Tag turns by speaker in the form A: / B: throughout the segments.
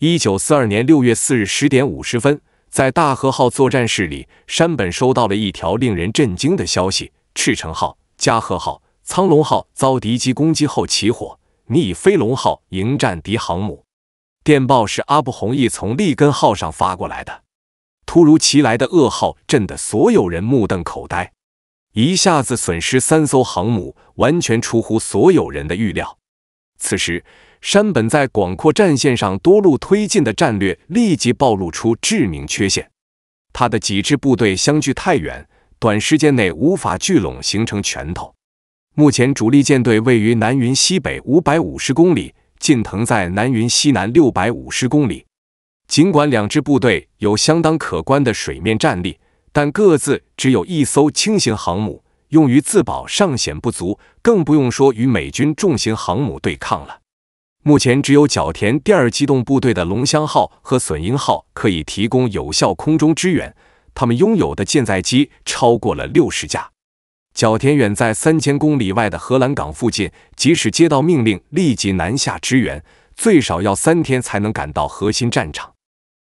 A: 一九四二年六月四日十点五十分，在大和号作战室里，山本收到了一条令人震惊的消息：赤城号、加贺号、苍龙号遭敌机攻击后起火，你以飞龙号迎战敌航母。电报是阿布弘毅从利根号上发过来的。突如其来的噩耗震得所有人目瞪口呆，一下子损失三艘航母，完全出乎所有人的预料。此时，山本在广阔战线上多路推进的战略立即暴露出致命缺陷，他的几支部队相距太远，短时间内无法聚拢形成拳头。目前主力舰队位于南云西北五百五十公里，近藤在南云西南六百五十公里。尽管两支部队有相当可观的水面战力，但各自只有一艘轻型航母，用于自保尚显不足，更不用说与美军重型航母对抗了。目前只有角田第二机动部队的龙骧号和隼鹰号可以提供有效空中支援，他们拥有的舰载机超过了六十架。角田远在三千公里外的荷兰港附近，即使接到命令立即南下支援，最少要三天才能赶到核心战场。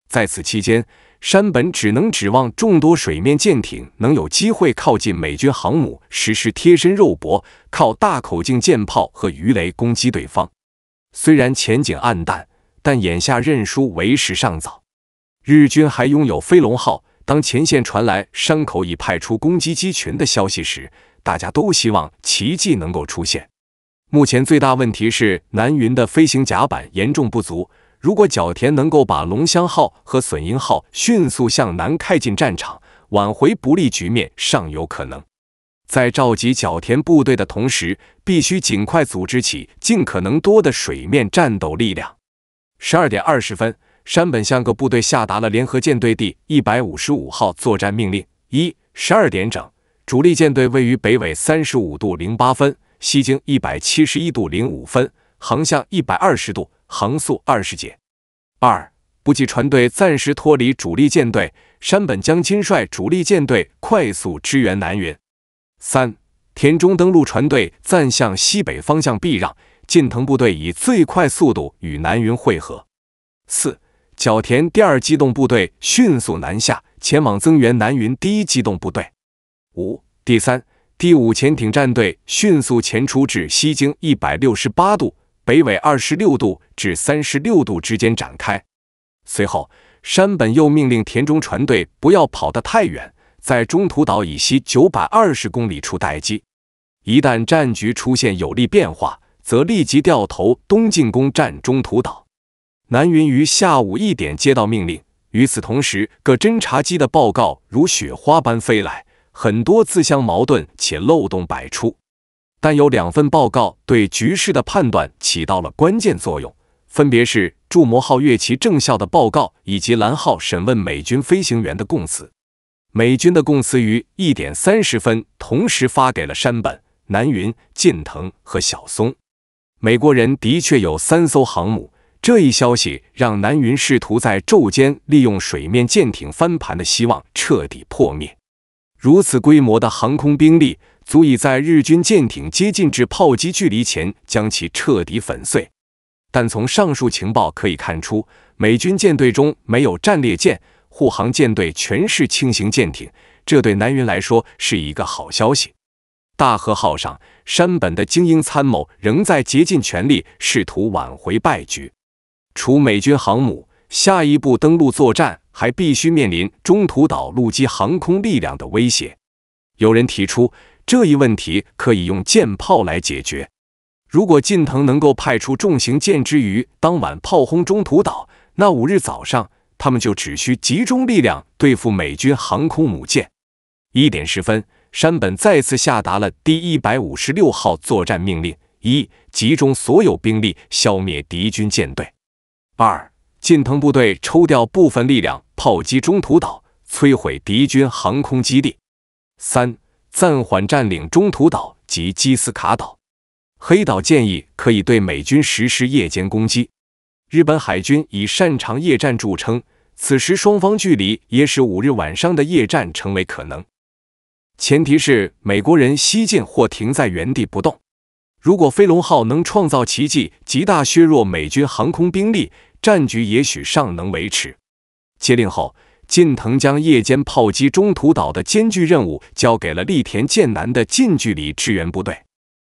A: 在此期间，山本只能指望众多水面舰艇能有机会靠近美军航母，实施贴身肉搏，靠大口径舰炮和鱼雷攻击对方。虽然前景暗淡，但眼下认输为时尚早。日军还拥有飞龙号。当前线传来山口已派出攻击机群的消息时，大家都希望奇迹能够出现。目前最大问题是南云的飞行甲板严重不足。如果角田能够把龙骧号和隼鹰号迅速向南开进战场，挽回不利局面尚有可能。在召集角田部队的同时，必须尽快组织起尽可能多的水面战斗力量。十二点二十分，山本向各部队下达了联合舰队第一百五十五号作战命令：一、十二点整，主力舰队位于北纬三十五度零八分，西经一百七十一度零五分，横向一百二十度，航速二十节；二、补给船队暂时脱离主力舰队，山本将亲率主力舰队快速支援南云。三田中登陆船队暂向西北方向避让，近藤部队以最快速度与南云会合。四角田第二机动部队迅速南下，前往增援南云第一机动部队。五第三、第五潜艇战队迅速前出至西经一百六十八度、北纬二十六度至三十六度之间展开。随后，山本又命令田中船队不要跑得太远。在中途岛以西九百二十公里处待机，一旦战局出现有利变化，则立即掉头东进攻占中途岛。南云于下午一点接到命令。与此同时，各侦察机的报告如雪花般飞来，很多自相矛盾且漏洞百出。但有两份报告对局势的判断起到了关键作用，分别是“驻摩号”月旗正校的报告以及“蓝号”审问美军飞行员的供词。美军的供词于一点三十分同时发给了山本、南云、近藤和小松。美国人的确有三艘航母，这一消息让南云试图在昼间利用水面舰艇翻盘的希望彻底破灭。如此规模的航空兵力，足以在日军舰艇接近至炮击距离前将其彻底粉碎。但从上述情报可以看出，美军舰队中没有战列舰。护航舰队全是轻型舰艇，这对南云来说是一个好消息。大和号上，山本的精英参谋仍在竭尽全力试图挽回败局。除美军航母，下一步登陆作战还必须面临中途岛陆基航空力量的威胁。有人提出，这一问题可以用舰炮来解决。如果近藤能够派出重型舰之余当晚炮轰中途岛，那五日早上。他们就只需集中力量对付美军航空母舰。一点十分，山本再次下达了第一百五十六号作战命令：一、集中所有兵力消灭敌军舰队；二、近藤部队抽调部分力量炮击中途岛，摧毁敌军航空基地；三、暂缓占领中途岛及基斯卡岛。黑岛建议可以对美军实施夜间攻击。日本海军以擅长夜战著称，此时双方距离也使五日晚上的夜战成为可能。前提是美国人西进或停在原地不动。如果飞龙号能创造奇迹，极大削弱美军航空兵力，战局也许尚能维持。接令后，近藤将夜间炮击中途岛的艰巨任务交给了立田健南的近距离支援部队。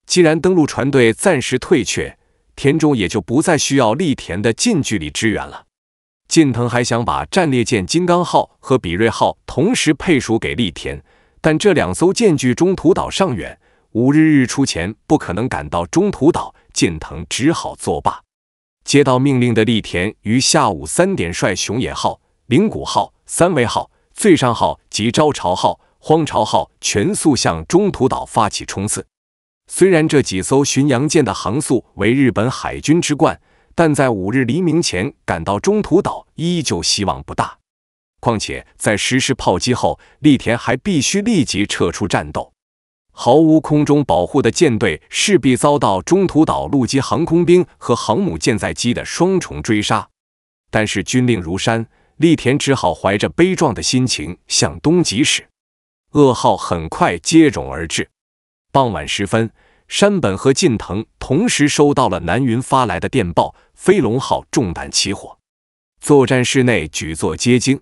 A: 既然登陆船队暂时退却，田中也就不再需要立田的近距离支援了。近藤还想把战列舰金刚号和比瑞号同时配属给立田，但这两艘舰距中途岛尚远，五日日出前不可能赶到中途岛，近藤只好作罢。接到命令的立田于下午三点率熊野号、灵谷号、三味号、最上号及朝潮号、荒潮号全速向中途岛发起冲刺。虽然这几艘巡洋舰的航速为日本海军之冠，但在五日黎明前赶到中途岛依旧希望不大。况且在实施炮击后，栗田还必须立即撤出战斗，毫无空中保护的舰队势必遭到中途岛陆基航空兵和航母舰载机的双重追杀。但是军令如山，栗田只好怀着悲壮的心情向东急驶。噩耗很快接踵而至，傍晚时分。山本和近藤同时收到了南云发来的电报：飞龙号重弹起火，作战室内举座皆惊。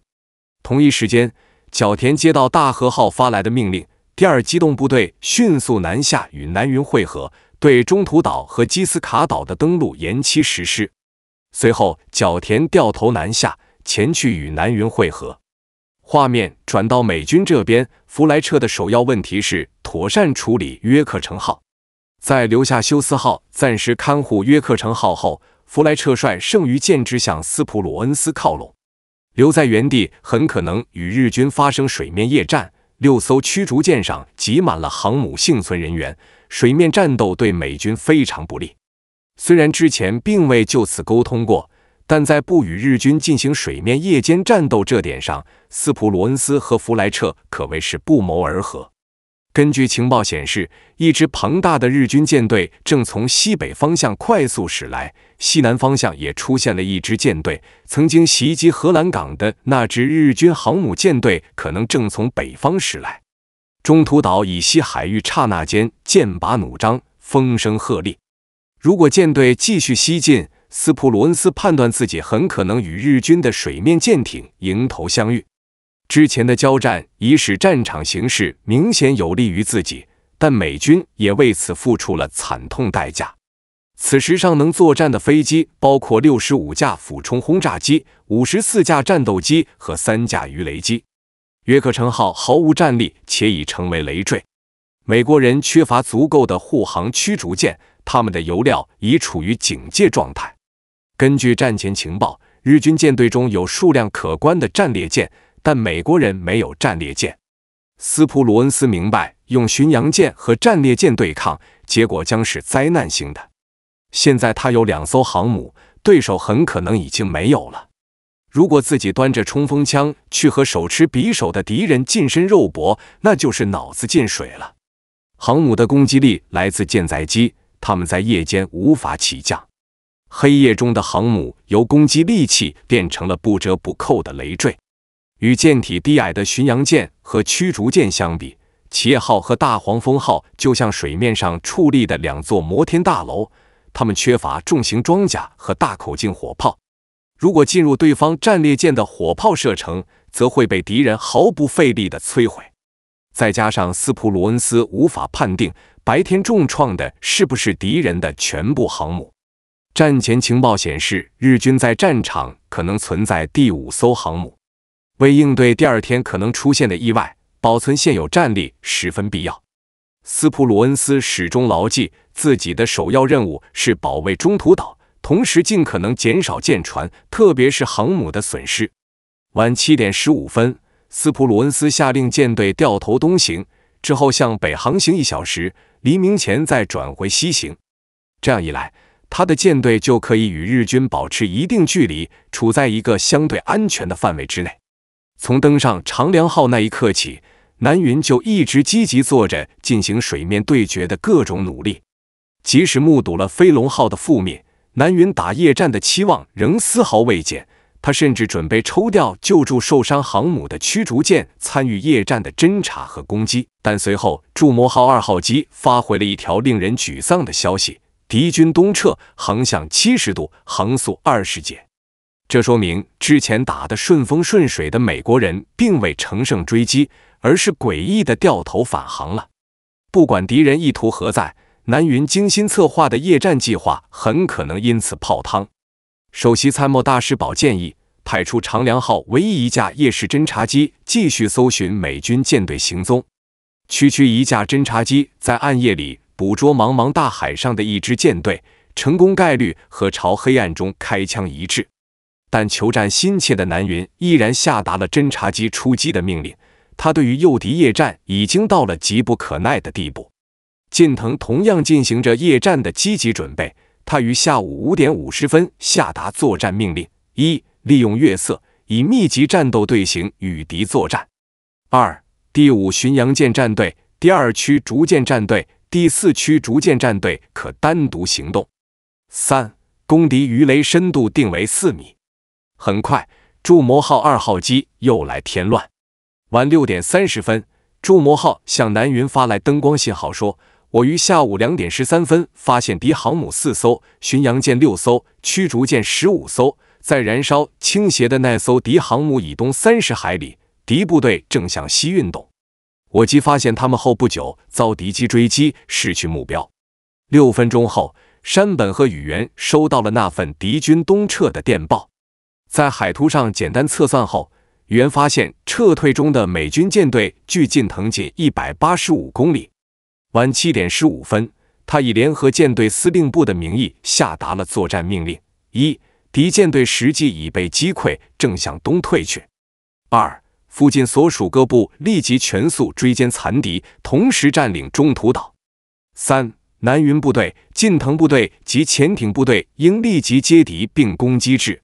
A: 同一时间，角田接到大和号发来的命令：第二机动部队迅速南下与南云会合，对中途岛和基斯卡岛的登陆延期实施。随后，角田掉头南下，前去与南云会合。画面转到美军这边，弗莱彻的首要问题是妥善处理约克城号。在留下休斯号暂时看护约克城号后，弗莱彻率剩余舰只向斯普鲁恩斯靠拢。留在原地，很可能与日军发生水面夜战。六艘驱逐舰上挤满了航母幸存人员，水面战斗对美军非常不利。虽然之前并未就此沟通过，但在不与日军进行水面夜间战斗这点上，斯普鲁恩斯和弗莱彻可谓是不谋而合。根据情报显示，一支庞大的日军舰队正从西北方向快速驶来，西南方向也出现了一支舰队。曾经袭击荷兰港的那支日军航母舰队可能正从北方驶来。中途岛以西海域刹那间剑拔弩张，风声鹤唳。如果舰队继续西进，斯普鲁恩斯判断自己很可能与日军的水面舰艇迎头相遇。之前的交战已使战场形势明显有利于自己，但美军也为此付出了惨痛代价。此时尚能作战的飞机包括六十五架俯冲轰炸机、五十四架战斗机和三架鱼雷机。约克城号毫无战力，且已成为累赘。美国人缺乏足够的护航驱逐舰，他们的油料已处于警戒状态。根据战前情报，日军舰队中有数量可观的战列舰。但美国人没有战列舰，斯普鲁恩斯明白用巡洋舰和战列舰对抗，结果将是灾难性的。现在他有两艘航母，对手很可能已经没有了。如果自己端着冲锋枪去和手持匕首的敌人近身肉搏，那就是脑子进水了。航母的攻击力来自舰载机，他们在夜间无法起降。黑夜中的航母由攻击利器变成了不折不扣的累赘。与舰体低矮的巡洋舰和驱逐舰相比，企业号和大黄蜂号就像水面上矗立的两座摩天大楼。它们缺乏重型装甲和大口径火炮，如果进入对方战列舰的火炮射程，则会被敌人毫不费力地摧毁。再加上斯普鲁恩斯无法判定白天重创的是不是敌人的全部航母，战前情报显示日军在战场可能存在第五艘航母。为应对第二天可能出现的意外，保存现有战力十分必要。斯普鲁恩斯始终牢记自己的首要任务是保卫中途岛，同时尽可能减少舰船，特别是航母的损失。晚七点十五分，斯普鲁恩斯下令舰队掉头东行，之后向北航行一小时，黎明前再转回西行。这样一来，他的舰队就可以与日军保持一定距离，处在一个相对安全的范围之内。从登上长梁号那一刻起，南云就一直积极做着进行水面对决的各种努力。即使目睹了飞龙号的覆灭，南云打夜战的期望仍丝毫未减。他甚至准备抽调救助受伤航母的驱逐舰参与夜战的侦察和攻击。但随后，驻摩号二号机发回了一条令人沮丧的消息：敌军东撤，航向七十度，航速二十节。这说明之前打的顺风顺水的美国人并未乘胜追击，而是诡异的掉头返航了。不管敌人意图何在，南云精心策划的夜战计划很可能因此泡汤。首席参谋大师宝建议派出长良号唯一一架夜视侦察机继续搜寻美军舰队行踪。区区一架侦察机在暗夜里捕捉茫茫大海上的一支舰队，成功概率和朝黑暗中开枪一致。但求战心切的南云依然下达了侦察机出击的命令。他对于诱敌夜战已经到了急不可耐的地步。近藤同样进行着夜战的积极准备。他于下午五点五十分下达作战命令：一、利用月色，以密集战斗队形与敌作战；二、第五巡洋舰战队、第二区逐舰战队、第四区逐舰战队可单独行动；三、攻敌鱼雷深度定为四米。很快，驻摩号二号机又来添乱。晚六点三十分，驻摩号向南云发来灯光信号，说：“我于下午两点十三分发现敌航母四艘、巡洋舰六艘、驱逐舰十五艘，在燃烧倾斜的那艘敌航母以东三十海里，敌部队正向西运动。我机发现他们后不久遭敌机追击，失去目标。”六分钟后，山本和宇垣收到了那份敌军东撤的电报。在海图上简单测算后，原发现撤退中的美军舰队距近藤仅一百八十五公里。晚七点十五分，他以联合舰队司令部的名义下达了作战命令：一、敌舰队实际已被击溃，正向东退去；二、附近所属各部立即全速追歼残敌，同时占领中途岛；三、南云部队、近藤部队及潜艇部队应立即接敌并攻击至。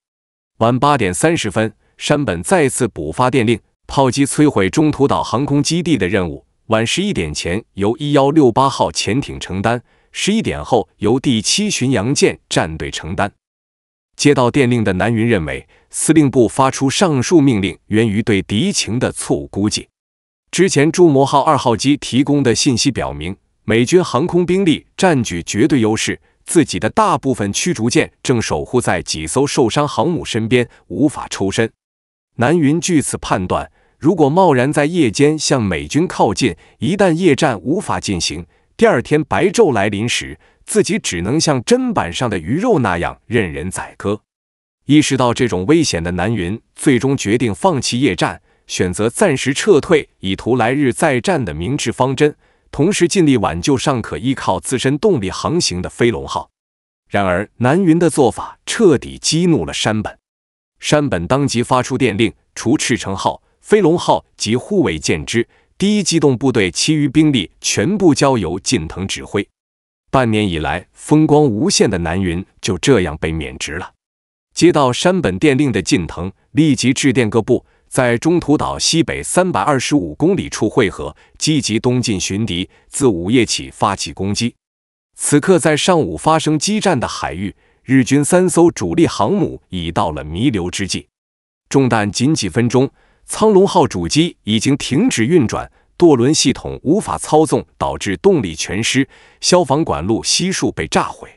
A: 晚八点三十分，山本再次补发电令：炮击摧毁中途岛航空基地的任务，晚十一点前由一幺六八号潜艇承担，十一点后由第七巡洋舰战队承担。接到电令的南云认为，司令部发出上述命令源于对敌情的错误估计。之前朱摩号二号机提供的信息表明，美军航空兵力占据绝对优势。自己的大部分驱逐舰正守护在几艘受伤航母身边，无法抽身。南云据此判断，如果贸然在夜间向美军靠近，一旦夜战无法进行，第二天白昼来临时，自己只能像砧板上的鱼肉那样任人宰割。意识到这种危险的南云，最终决定放弃夜战，选择暂时撤退，以图来日再战的明智方针。同时尽力挽救尚可依靠自身动力航行的飞龙号。然而南云的做法彻底激怒了山本，山本当即发出电令，除赤城号、飞龙号及护卫舰只，第一机动部队，其余兵力全部交由近藤指挥。半年以来风光无限的南云就这样被免职了。接到山本电令的近藤立即致电各部。在中途岛西北三百二十五公里处汇合，积极东进寻敌。自午夜起发起攻击。此刻，在上午发生激战的海域，日军三艘主力航母已到了弥留之际。中弹仅几分钟，苍龙号主机已经停止运转，舵轮系统无法操纵，导致动力全失，消防管路悉数被炸毁。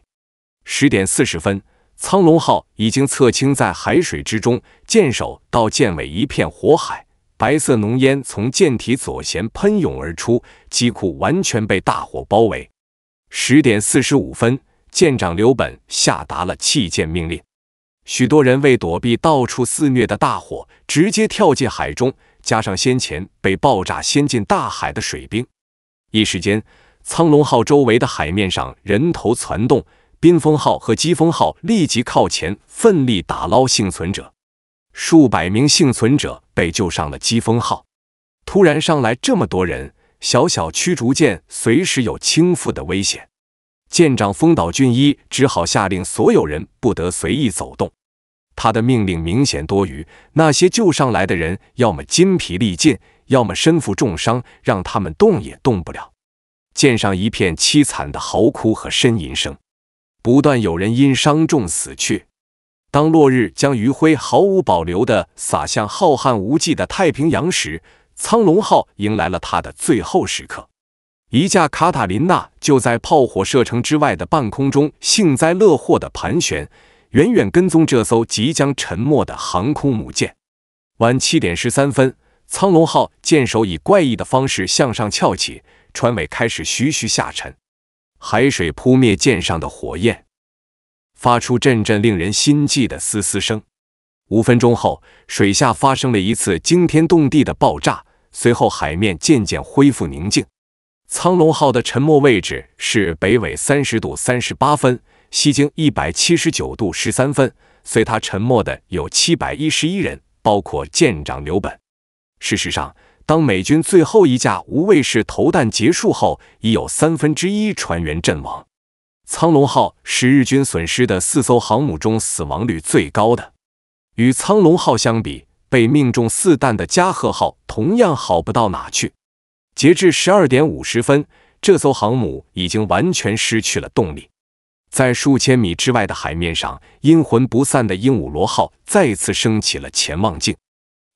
A: 十点四十分。苍龙号已经侧倾在海水之中，舰首到舰尾一片火海，白色浓烟从舰体左舷喷涌而出，机库完全被大火包围。十点四十五分，舰长刘本下达了弃舰命令。许多人为躲避到处肆虐的大火，直接跳进海中，加上先前被爆炸掀进大海的水兵，一时间，苍龙号周围的海面上人头攒动。冰封号和机风号立即靠前，奋力打捞幸存者。数百名幸存者被救上了机风号。突然上来这么多人，小小驱逐舰随时有倾覆的危险。舰长丰岛俊一只好下令所有人不得随意走动。他的命令明显多余。那些救上来的人，要么筋疲力尽，要么身负重伤，让他们动也动不了。舰上一片凄惨的嚎哭和呻吟声。不断有人因伤重死去。当落日将余晖毫无保留地洒向浩瀚无际的太平洋时，苍龙号迎来了它的最后时刻。一架卡塔琳娜就在炮火射程之外的半空中幸灾乐祸地盘旋，远远跟踪这艘即将沉没的航空母舰。晚七点十三分，苍龙号舰首以怪异的方式向上翘起，船尾开始徐徐下沉。海水扑灭舰上的火焰，发出阵阵令人心悸的嘶嘶声。五分钟后，水下发生了一次惊天动地的爆炸。随后，海面渐渐恢复宁静。苍龙号的沉没位置是北纬三十度三十八分，西经一百七十九度十三分。随它沉没的有七百一十一人，包括舰长刘本。事实上，当美军最后一架无畏式投弹结束后，已有三分之一船员阵亡。苍龙号是日军损失的四艘航母中死亡率最高的。与苍龙号相比，被命中四弹的加贺号同样好不到哪去。截至十二点五十分，这艘航母已经完全失去了动力。在数千米之外的海面上，阴魂不散的鹦鹉螺号再次升起了潜望镜。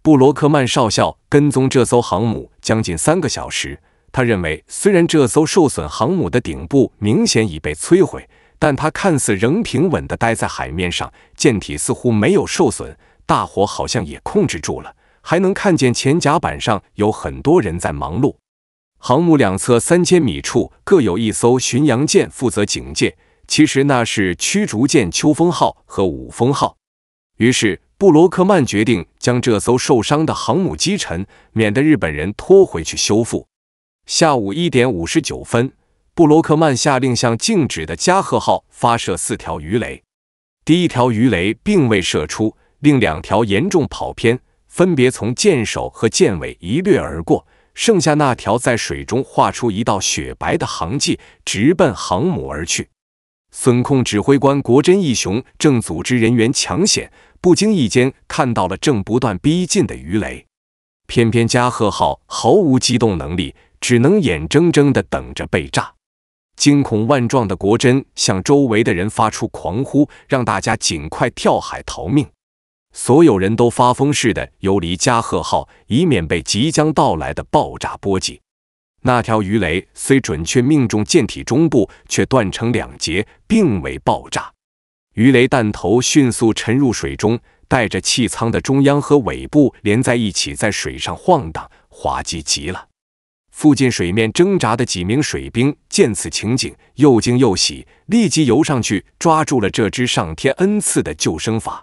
A: 布罗克曼少校跟踪这艘航母将近三个小时。他认为，虽然这艘受损航母的顶部明显已被摧毁，但它看似仍平稳地待在海面上，舰体似乎没有受损，大火好像也控制住了，还能看见前甲板上有很多人在忙碌。航母两侧三千米处各有一艘巡洋舰负责警戒，其实那是驱逐舰秋风号和五风号。于是。布罗克曼决定将这艘受伤的航母击沉，免得日本人拖回去修复。下午一点五十九分，布罗克曼下令向静止的加贺号发射四条鱼雷。第一条鱼雷并未射出，另两条严重跑偏，分别从舰首和舰尾一掠而过，剩下那条在水中画出一道雪白的航迹，直奔航母而去。损控指挥官国真义雄正组织人员抢险。不经意间看到了正不断逼近的鱼雷，偏偏加贺号毫无机动能力，只能眼睁睁地等着被炸。惊恐万状的国珍向周围的人发出狂呼，让大家尽快跳海逃命。所有人都发疯似的游离加贺号，以免被即将到来的爆炸波及。那条鱼雷虽准确命中舰体中部，却断成两截，并未爆炸。鱼雷弹头迅速沉入水中，带着气舱的中央和尾部连在一起，在水上晃荡，滑稽极了。附近水面挣扎的几名水兵见此情景，又惊又喜，立即游上去抓住了这只上天恩赐的救生筏。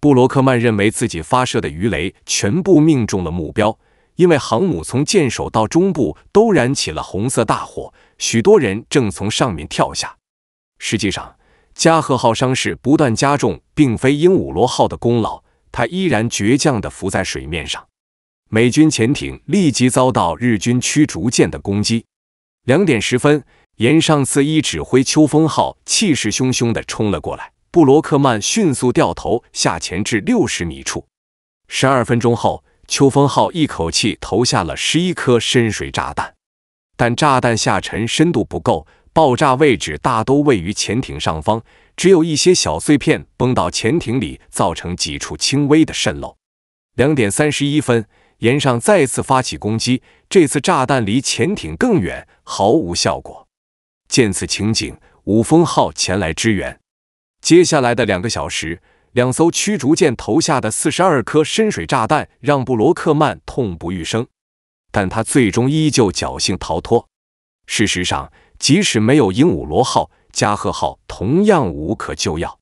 A: 布罗克曼认为自己发射的鱼雷全部命中了目标，因为航母从舰首到中部都燃起了红色大火，许多人正从上面跳下。实际上，加贺号伤势不断加重，并非鹦鹉螺号的功劳，它依然倔强地浮在水面上。美军潜艇立即遭到日军驱逐舰的攻击。两点十分，岩上次一指挥秋风号气势汹汹地冲了过来。布罗克曼迅速掉头下潜至六十米处。十二分钟后，秋风号一口气投下了十一颗深水炸弹，但炸弹下沉深度不够。爆炸位置大都位于潜艇上方，只有一些小碎片崩到潜艇里，造成几处轻微的渗漏。两点三十一分，岩上再次发起攻击，这次炸弹离潜艇更远，毫无效果。见此情景，五峰号前来支援。接下来的两个小时，两艘驱逐舰投下的四十二颗深水炸弹让布罗克曼痛不欲生，但他最终依旧侥幸逃脱。事实上，即使没有鹦鹉螺号、加贺号，同样无可救药。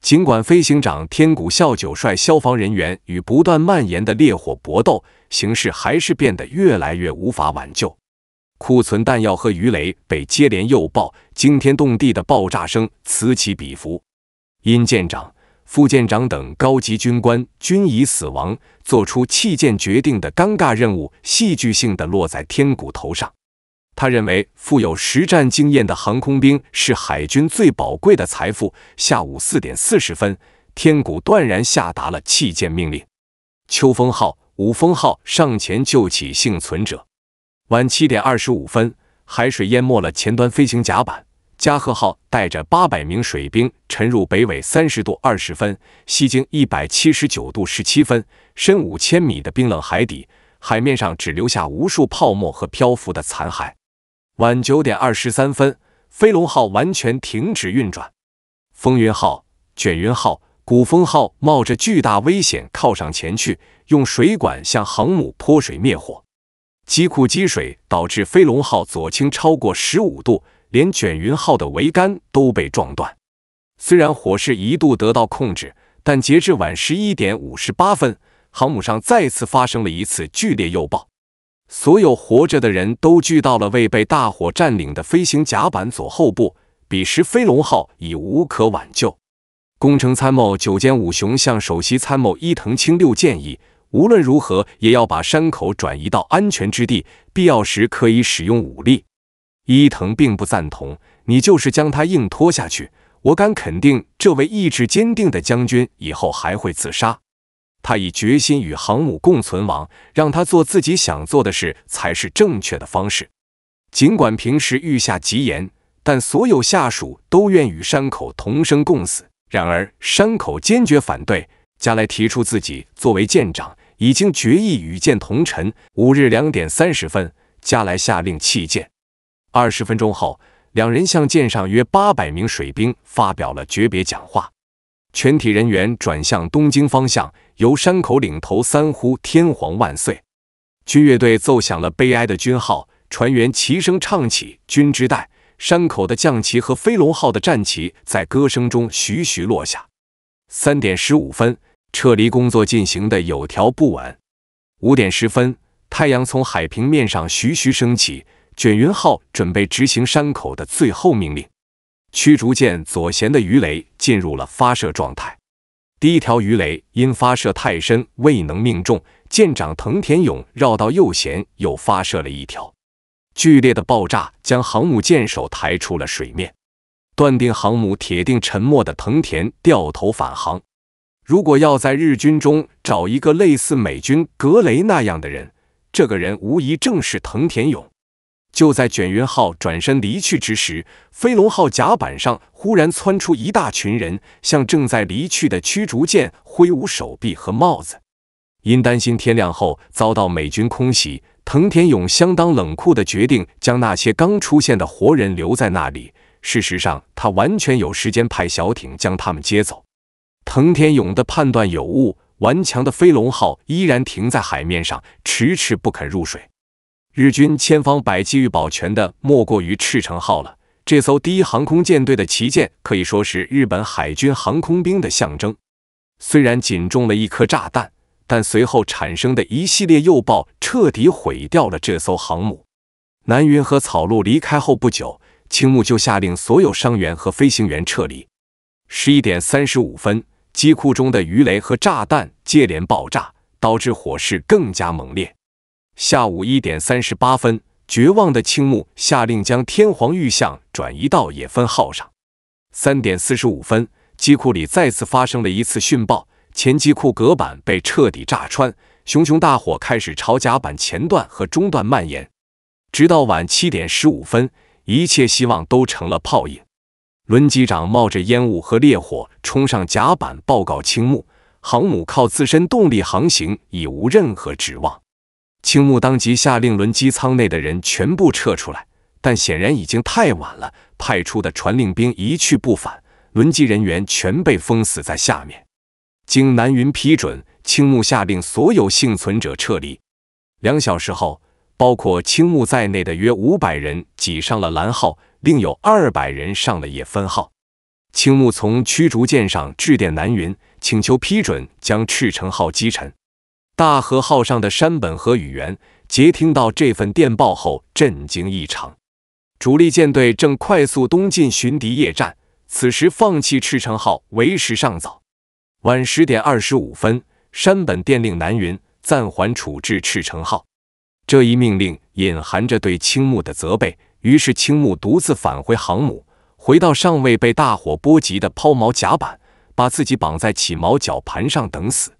A: 尽管飞行长天谷孝九率消防人员与不断蔓延的烈火搏斗，形势还是变得越来越无法挽救。库存弹药和鱼雷被接连又爆，惊天动地的爆炸声此起彼伏。殷舰长、副舰长等高级军官均已死亡，做出弃舰决定的尴尬任务，戏剧性的落在天谷头上。他认为富有实战经验的航空兵是海军最宝贵的财富。下午四点四十分，天谷断然下达了弃舰命令。秋风号、五风号上前救起幸存者。晚七点二十五分，海水淹没了前端飞行甲板。加贺号带着八百名水兵沉入北纬三十度二十分、西经一百七十九度十七分、深五千米的冰冷海底。海面上只留下无数泡沫和漂浮的残骸。晚九点二十三分，飞龙号完全停止运转。风云号、卷云号、古风号冒着巨大危险靠上前去，用水管向航母泼水灭火。机库积水导致飞龙号左倾超过十五度，连卷云号的桅杆都被撞断。虽然火势一度得到控制，但截至晚十一点五十八分，航母上再次发生了一次剧烈诱爆。所有活着的人都聚到了未被大火占领的飞行甲板左后部。彼时，飞龙号已无可挽救。工程参谋久间武雄向首席参谋伊藤清六建议，无论如何也要把山口转移到安全之地，必要时可以使用武力。伊藤并不赞同。你就是将他硬拖下去，我敢肯定，这位意志坚定的将军以后还会自杀。他以决心与航母共存亡，让他做自己想做的事才是正确的方式。尽管平时御下极严，但所有下属都愿与山口同生共死。然而，山口坚决反对。加莱提出自己作为舰长已经决意与舰同沉。五日两点三十分，加莱下令弃舰。二十分钟后，两人向舰上约八百名水兵发表了诀别讲话。全体人员转向东京方向。由山口领头，三呼“天皇万岁”，军乐队奏响了悲哀的军号，船员齐声唱起《军之代》。山口的降旗和飞龙号的战旗在歌声中徐徐落下。三点十五分，撤离工作进行的有条不紊。五点十分，太阳从海平面上徐徐升起，卷云号准备执行山口的最后命令。驱逐舰左舷的鱼雷进入了发射状态。一条鱼雷因发射太深未能命中，舰长藤田勇绕到右舷又发射了一条，剧烈的爆炸将航母舰首抬出了水面，断定航母铁定沉没的藤田掉头返航。如果要在日军中找一个类似美军格雷那样的人，这个人无疑正是藤田勇。就在卷云号转身离去之时，飞龙号甲板上忽然窜出一大群人，向正在离去的驱逐舰挥舞手臂和帽子。因担心天亮后遭到美军空袭，藤田勇相当冷酷地决定将那些刚出现的活人留在那里。事实上，他完全有时间派小艇将他们接走。藤田勇的判断有误，顽强的飞龙号依然停在海面上，迟迟不肯入水。日军千方百计欲保全的莫过于赤城号了，这艘第一航空舰队的旗舰可以说是日本海军航空兵的象征。虽然仅中了一颗炸弹，但随后产生的一系列诱爆彻底毁掉了这艘航母。南云和草鹿离开后不久，青木就下令所有伤员和飞行员撤离。十一点三十五分，机库中的鱼雷和炸弹接连爆炸，导致火势更加猛烈。下午一点三十八分，绝望的青木下令将天皇御像转移到野分号上。三点四十五分，机库里再次发生了一次殉爆，前机库隔板被彻底炸穿，熊熊大火开始朝甲板前段和中段蔓延。直到晚七点十五分，一切希望都成了泡影。轮机长冒着烟雾和烈火冲上甲板，报告青木：航母靠自身动力航行已无任何指望。青木当即下令，轮机舱内的人全部撤出来，但显然已经太晚了。派出的传令兵一去不返，轮机人员全被封死在下面。经南云批准，青木下令所有幸存者撤离。两小时后，包括青木在内的约五百人挤上了蓝号，另有二百人上了野分号。青木从驱逐舰上致电南云，请求批准将赤城号击沉。大和号上的山本和宇元接听到这份电报后，震惊异常。主力舰队正快速东进巡敌夜战，此时放弃赤城号为时尚早。晚十点二十五分，山本电令南云暂缓处置赤城号。这一命令隐含着对青木的责备，于是青木独自返回航母，回到尚未被大火波及的抛锚甲板，把自己绑在起锚绞盘上等死。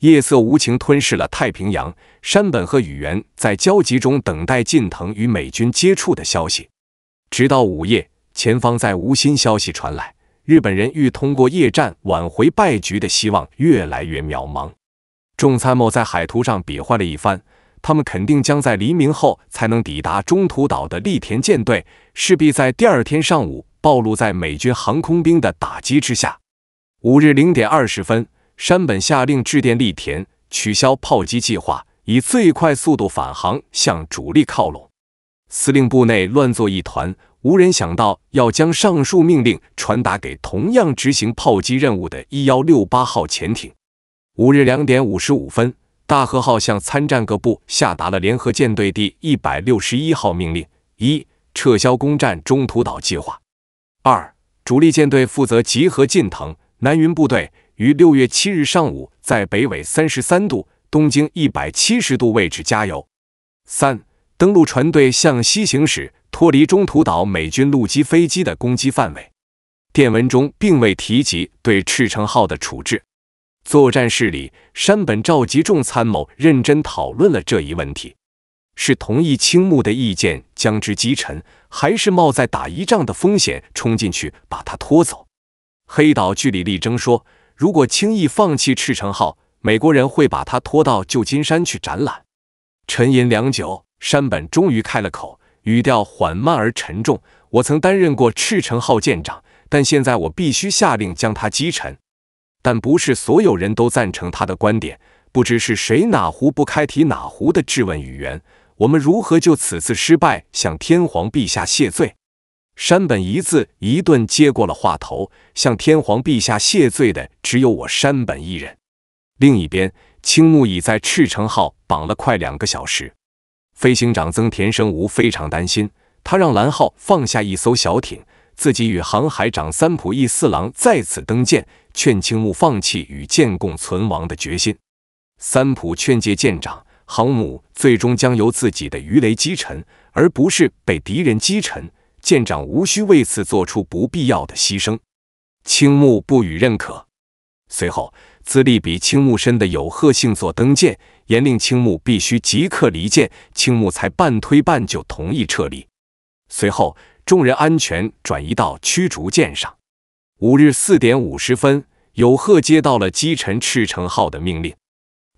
A: 夜色无情吞噬了太平洋，山本和宇垣在焦急中等待近藤与美军接触的消息。直到午夜，前方再无新消息传来，日本人欲通过夜战挽回败局的希望越来越渺茫。众参谋在海图上比划了一番，他们肯定将在黎明后才能抵达中途岛的利田舰队，势必在第二天上午暴露在美军航空兵的打击之下。五日零点二十分。山本下令致电立田，取消炮击计划，以最快速度返航，向主力靠拢。司令部内乱作一团，无人想到要将上述命令传达给同样执行炮击任务的1168号潜艇。五日两点五十五分，大和号向参战各部下达了联合舰队第一百六十一号命令：一、撤销攻占中途岛计划；二、主力舰队负责集合近藤、南云部队。于六月七日上午，在北纬三十三度、东经一百七十度位置加油。三登陆船队向西行驶，脱离中途岛美军陆基飞机的攻击范围。电文中并未提及对赤城号的处置。作战室里，山本召集众参谋认真讨论了这一问题：是同意青木的意见，将之击沉，还是冒在打一仗的风险，冲进去把它拖走？黑岛据理力争说。如果轻易放弃赤城号，美国人会把它拖到旧金山去展览。沉吟良久，山本终于开了口，语调缓慢而沉重：“我曾担任过赤城号舰长，但现在我必须下令将它击沉。”但不是所有人都赞成他的观点。不知是谁哪壶不开提哪壶的质问语言：“我们如何就此次失败向天皇陛下谢罪？”山本一字一顿接过了话头，向天皇陛下谢罪的只有我山本一人。另一边，青木已在赤城号绑了快两个小时，飞行长增田生吾非常担心，他让蓝浩放下一艘小艇，自己与航海长三浦义四郎再次登舰，劝青木放弃与舰共存亡的决心。三浦劝诫舰长，航母最终将由自己的鱼雷击沉，而不是被敌人击沉。舰长无需为此做出不必要的牺牲，青木不予认可。随后，资历比青木深的有贺幸作登舰，严令青木必须即刻离舰，青木才半推半就同意撤离。随后，众人安全转移到驱逐舰上。五日四点五十分，有贺接到了击沉赤城号的命令。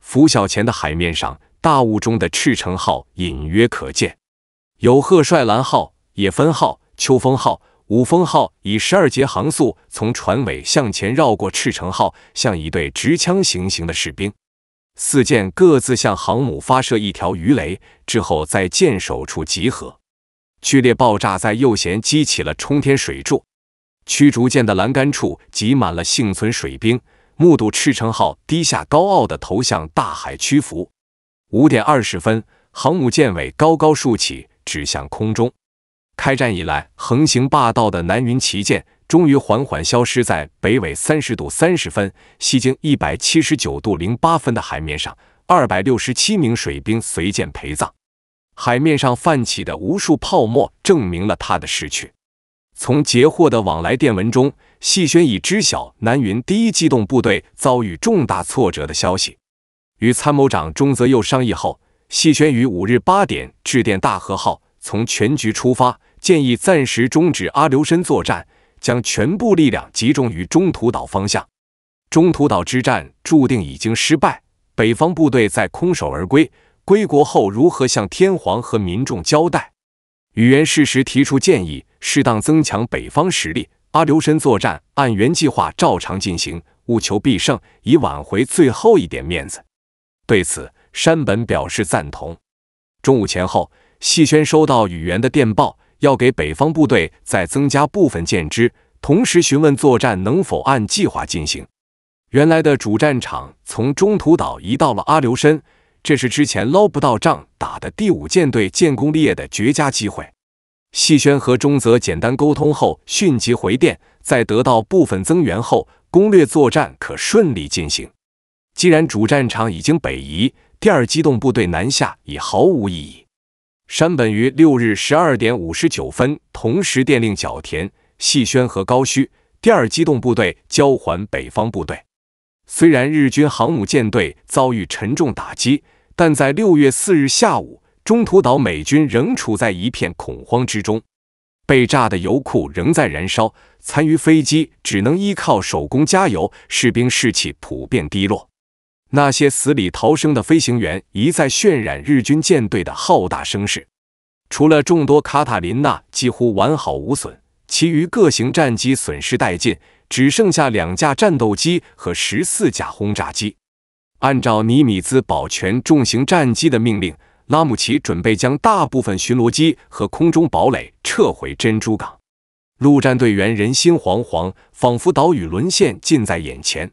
A: 拂晓前的海面上，大雾中的赤城号隐约可见。有贺率蓝号。野分号、秋风号、武风号以十二节航速从船尾向前绕过赤城号，像一对持枪行刑的士兵。四舰各自向航母发射一条鱼雷，之后在舰首处集合。剧烈爆炸在右舷激起了冲天水柱。驱逐舰的栏杆处挤满了幸存水兵，目睹赤城号低下高傲的头向大海屈服。五点二十分，航母舰尾高高竖起，指向空中。开战以来，横行霸道的南云旗舰终于缓缓消失在北纬三十度三十分、西经一百七十九度零八分的海面上。二百六十七名水兵随舰陪葬，海面上泛起的无数泡沫证明了他的失去。从截获的往来电文中，细轩已知晓南云第一机动部队遭遇重大挫折的消息。与参谋长中泽佑商议后，细轩于五日八点致电大和号，从全局出发。建议暂时终止阿留申作战，将全部力量集中于中途岛方向。中途岛之战注定已经失败，北方部队在空手而归。归国后如何向天皇和民众交代？宇垣适时提出建议，适当增强北方实力。阿留申作战按原计划照常进行，务求必胜，以挽回最后一点面子。对此，山本表示赞同。中午前后，细轩收到宇垣的电报。要给北方部队再增加部分舰只，同时询问作战能否按计划进行。原来的主战场从中途岛移到了阿留申，这是之前捞不到仗打的第五舰队建功立业的绝佳机会。细轩和中泽简单沟通后，迅即回电，在得到部分增援后，攻略作战可顺利进行。既然主战场已经北移，第二机动部队南下已毫无意义。山本于六日十二点五十九分，同时电令角田、细宣和高须第二机动部队交还北方部队。虽然日军航母舰队遭遇沉重打击，但在六月四日下午，中途岛美军仍处在一片恐慌之中。被炸的油库仍在燃烧，残余飞机只能依靠手工加油，士兵士气普遍低落。那些死里逃生的飞行员一再渲染日军舰队的浩大声势。除了众多卡塔琳娜几乎完好无损，其余各型战机损失殆尽，只剩下两架战斗机和十四架轰炸机。按照尼米兹保全重型战机的命令，拉姆齐准备将大部分巡逻机和空中堡垒撤回珍珠港。陆战队员人心惶惶，仿佛岛屿沦陷近在眼前。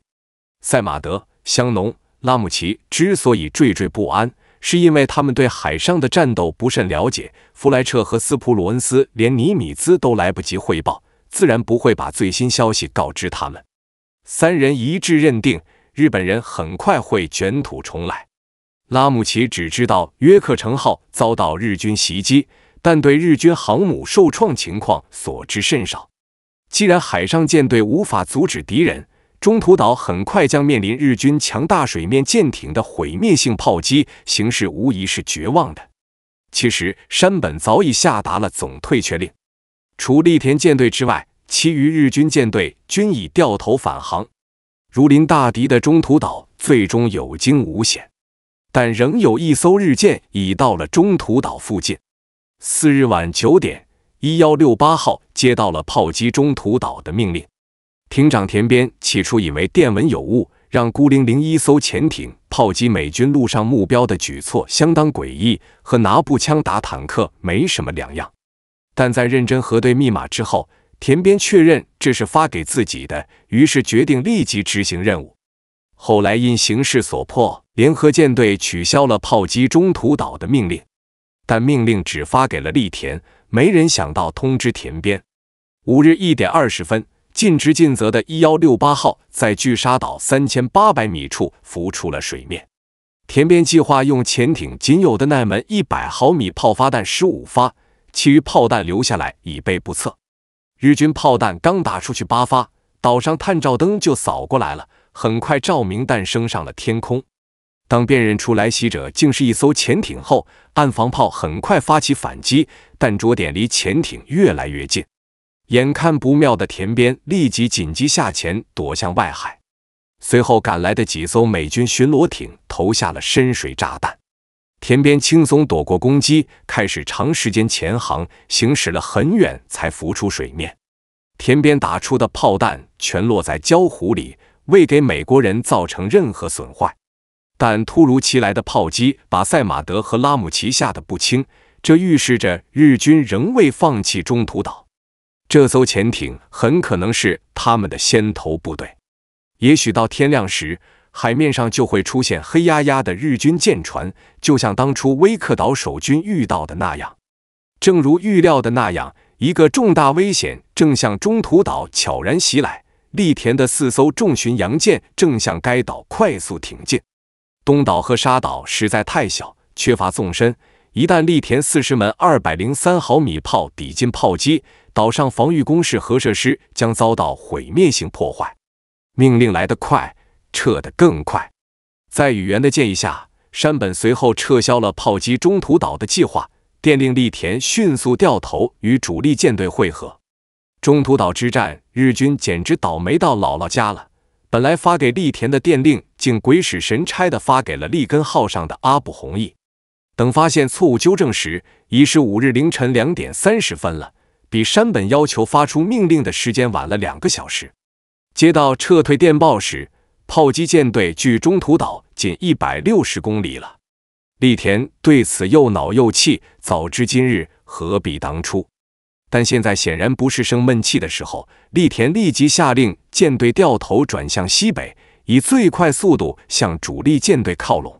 A: 赛马德香农。拉姆齐之所以惴惴不安，是因为他们对海上的战斗不甚了解。弗莱彻和斯普鲁恩斯连尼米兹都来不及汇报，自然不会把最新消息告知他们。三人一致认定，日本人很快会卷土重来。拉姆齐只知道约克城号遭到日军袭击，但对日军航母受创情况所知甚少。既然海上舰队无法阻止敌人，中途岛很快将面临日军强大水面舰艇的毁灭性炮击，形势无疑是绝望的。其实，山本早已下达了总退却令，除栗田舰队之外，其余日军舰队均已掉头返航。如临大敌的中途岛最终有惊无险，但仍有一艘日舰已到了中途岛附近。四日晚九点，一幺六八号接到了炮击中途岛的命令。艇长田边起初以为电文有误，让孤零零一艘潜艇炮击美军陆上目标的举措相当诡异，和拿步枪打坦克没什么两样。但在认真核对密码之后，田边确认这是发给自己的，于是决定立即执行任务。后来因形势所迫，联合舰队取消了炮击中途岛的命令，但命令只发给了利田，没人想到通知田边。五日一点二十分。尽职尽责的一幺六八号在巨沙岛三千八百米处浮出了水面。田边计划用潜艇仅有的那门一百毫米炮发弹十五发，其余炮弹留下来以备不测。日军炮弹刚打出去八发，岛上探照灯就扫过来了，很快照明弹升上了天空。当辨认出来袭者竟是一艘潜艇后，岸防炮很快发起反击，但着点离潜艇越来越近。眼看不妙的田边立即紧急下潜，躲向外海。随后赶来的几艘美军巡逻艇投下了深水炸弹，田边轻松躲过攻击，开始长时间潜航，行驶了很远才浮出水面。田边打出的炮弹全落在礁湖里，未给美国人造成任何损坏。但突如其来的炮击把赛马德和拉姆齐吓得不轻，这预示着日军仍未放弃中途岛。这艘潜艇很可能是他们的先头部队。也许到天亮时，海面上就会出现黑压压的日军舰船，就像当初威克岛守军遇到的那样。正如预料的那样，一个重大危险正向中途岛悄然袭来。栗田的四艘重巡洋舰正向该岛快速挺进。东岛和沙岛实在太小，缺乏纵深。一旦利田四十门二百零三毫米炮抵近炮击，岛上防御工事和设施将遭到毁灭性破坏。命令来得快，撤得更快。在宇垣的建议下，山本随后撤销了炮击中途岛的计划，电令利田迅速掉头与主力舰队会合。中途岛之战，日军简直倒霉到姥姥家了。本来发给利田的电令，竟鬼使神差地发给了利根号上的阿部弘毅。等发现错误纠正时，已是五日凌晨两点三十分了，比山本要求发出命令的时间晚了两个小时。接到撤退电报时，炮击舰队距中途岛仅一百六十公里了。立田对此又恼又气，早知今日何必当初？但现在显然不是生闷气的时候。立田立即下令舰队掉头转向西北，以最快速度向主力舰队靠拢。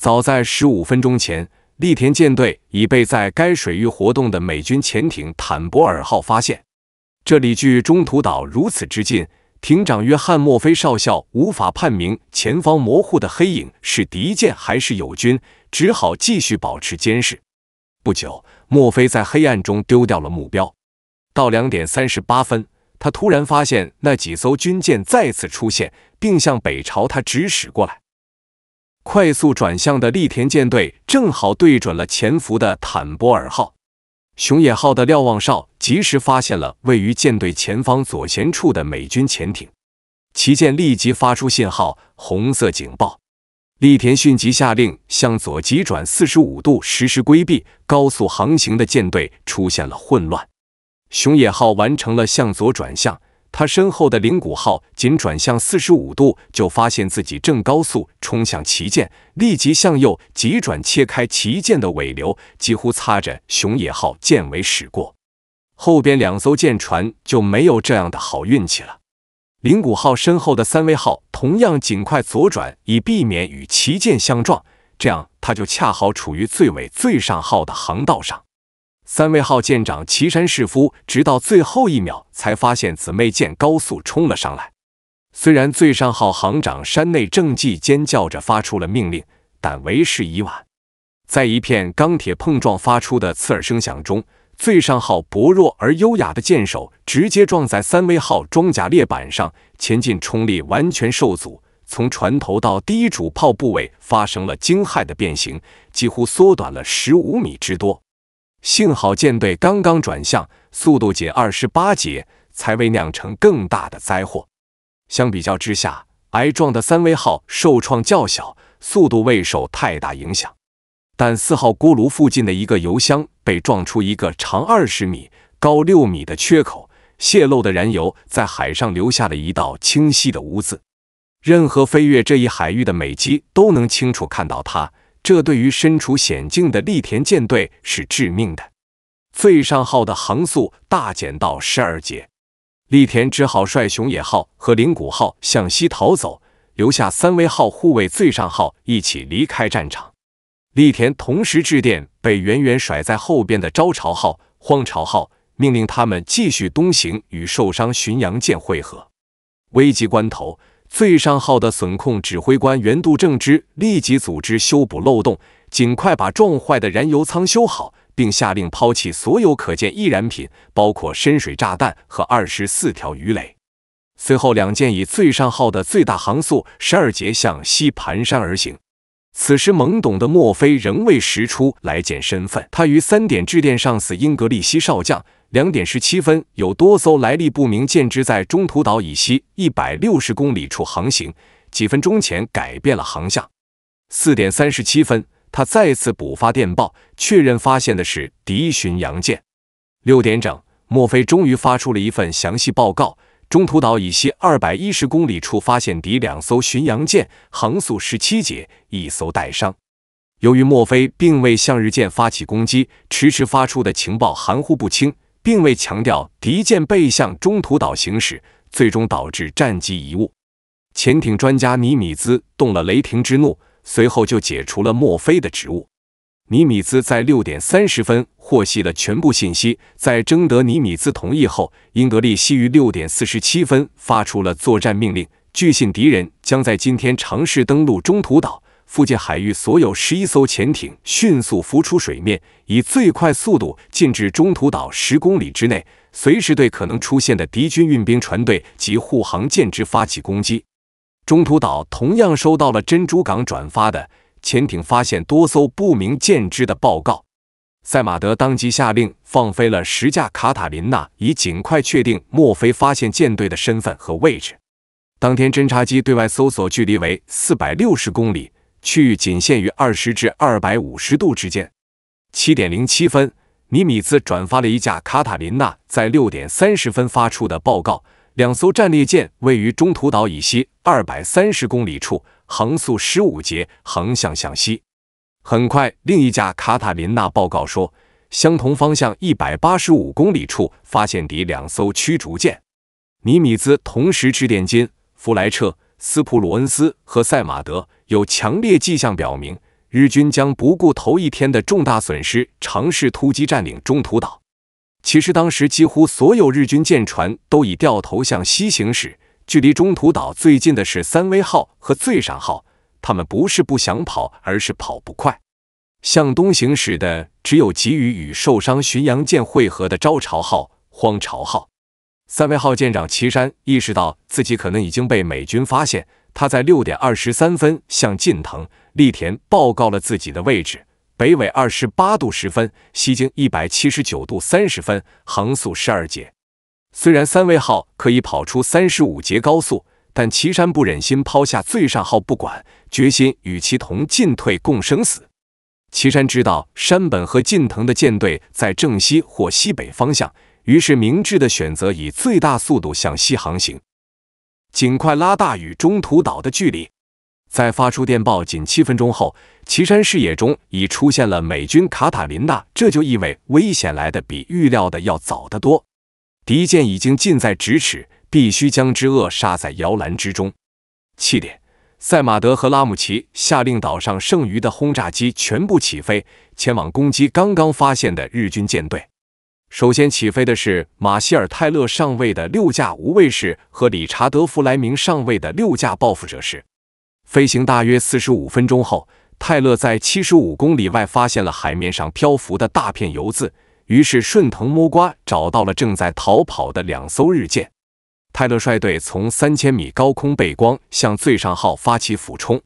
A: 早在十五分钟前，利田舰队已被在该水域活动的美军潜艇坦博尔号发现。这里距中途岛如此之近，艇长约翰·墨菲少校无法判明前方模糊的黑影是敌舰还是友军，只好继续保持监视。不久，墨菲在黑暗中丢掉了目标。到两点三十八分，他突然发现那几艘军舰再次出现，并向北朝他指使过来。快速转向的利田舰队正好对准了潜伏的坦波尔号。雄野号的瞭望哨及时发现了位于舰队前方左舷处的美军潜艇，旗舰立即发出信号，红色警报。利田迅即下令向左急转45度，实施规避。高速航行的舰队出现了混乱。雄野号完成了向左转向。他身后的灵骨号仅转向四十五度，就发现自己正高速冲向旗舰，立即向右急转，切开旗舰的尾流，几乎擦着熊野号舰尾驶过。后边两艘舰船就没有这样的好运气了。灵骨号身后的三味号同样尽快左转，以避免与旗舰相撞，这样它就恰好处于最尾最上号的航道上。三位号舰长岐山士夫直到最后一秒才发现姊妹舰高速冲了上来。虽然最上号航长山内正纪尖叫着发出了命令，但为时已晚。在一片钢铁碰撞发出的刺耳声响中，最上号薄弱而优雅的舰首直接撞在三位号装甲列板上，前进冲力完全受阻，从船头到第一主炮部位发生了惊骇的变形，几乎缩短了十五米之多。幸好舰队刚刚转向，速度仅二十八节，才未酿成更大的灾祸。相比较之下，挨撞的三威号受创较小，速度未受太大影响。但四号锅炉附近的一个油箱被撞出一个长二十米、高六米的缺口，泄漏的燃油在海上留下了一道清晰的污渍。任何飞越这一海域的美机都能清楚看到它。这对于身处险境的利田舰队是致命的。最上号的航速大减到十二节，利田只好率熊野号和灵谷号向西逃走，留下三威号护卫最上号一起离开战场。利田同时致电被远远甩在后边的招潮号、荒潮号，命令他们继续东行，与受伤巡洋舰会合。危急关头。最上号的损控指挥官原渡正之立即组织修补漏洞，尽快把撞坏的燃油舱修好，并下令抛弃所有可见易燃品，包括深水炸弹和二十四条鱼雷。随后，两舰以最上号的最大航速十二节向西盘山而行。此时，懵懂的墨菲仍未识出来舰身份，他于三点致电上司英格利希少将。两点十七分，有多艘来历不明舰只在中途岛以西一百六十公里处航行，几分钟前改变了航向。四点三十七分，他再次补发电报，确认发现的是敌巡洋舰。六点整，墨菲终于发出了一份详细报告：中途岛以西二百一十公里处发现敌两艘巡洋舰，航速十七节，一艘带伤。由于墨菲并未向日舰发起攻击，迟迟发出的情报含糊不清。并未强调敌舰背向中途岛行驶，最终导致战机遗误。潜艇专家尼米兹动了雷霆之怒，随后就解除了墨菲的职务。尼米兹在六点三十分获悉了全部信息，在征得尼米兹同意后，英格利希于六点四十七分发出了作战命令，据信敌人将在今天尝试登陆中途岛。附近海域所有十一艘潜艇迅速浮出水面，以最快速度进至中途岛十公里之内，随时对可能出现的敌军运兵船队及护航舰只发起攻击。中途岛同样收到了珍珠港转发的潜艇发现多艘不明舰只的报告。塞马德当即下令放飞了十架卡塔琳娜，以尽快确定墨菲发现舰队的身份和位置。当天侦察机对外搜索距离为四百六十公里。区域仅限于二十至二百五十度之间。七点零七分，尼米兹转发了一架卡塔琳娜在六点三十分发出的报告：两艘战列舰位于中途岛以西二百三十公里处，航速十五节，横向向西。很快，另一架卡塔琳娜报告说，相同方向一百八十五公里处发现敌两艘驱逐舰。尼米兹同时致电金、弗莱彻、斯普鲁恩斯和塞马德。有强烈迹象表明，日军将不顾头一天的重大损失，尝试突击占领中途岛。其实当时几乎所有日军舰船都已掉头向西行驶，距离中途岛最近的是三威号和最上号，他们不是不想跑，而是跑不快。向东行驶的只有急于与受伤巡洋舰会合的朝潮号、荒潮号。三隈号舰长齐山意识到自己可能已经被美军发现。他在六点二十三分向近藤利田报告了自己的位置：北纬二十八度十分，西经一百七十九度三十分，航速十二节。虽然三位号可以跑出三十五节高速，但岐山不忍心抛下最上号不管，决心与其同进退、共生死。岐山知道山本和近藤的舰队在正西或西北方向，于是明智的选择以最大速度向西航行。尽快拉大与中途岛的距离。在发出电报仅七分钟后，岐山视野中已出现了美军卡塔琳娜，这就意味危险来的比预料的要早得多。敌舰已经近在咫尺，必须将之扼杀在摇篮之中。七点，塞马德和拉姆齐下令岛上剩余的轰炸机全部起飞，前往攻击刚刚发现的日军舰队。首先起飞的是马歇尔·泰勒上尉的六架无畏式和理查德·弗莱明上尉的六架报复者式。飞行大约四十五分钟后，泰勒在七十五公里外发现了海面上漂浮的大片油渍，于是顺藤摸瓜找到了正在逃跑的两艘日舰。泰勒率队从三千米高空背光向“最上号”发起俯冲，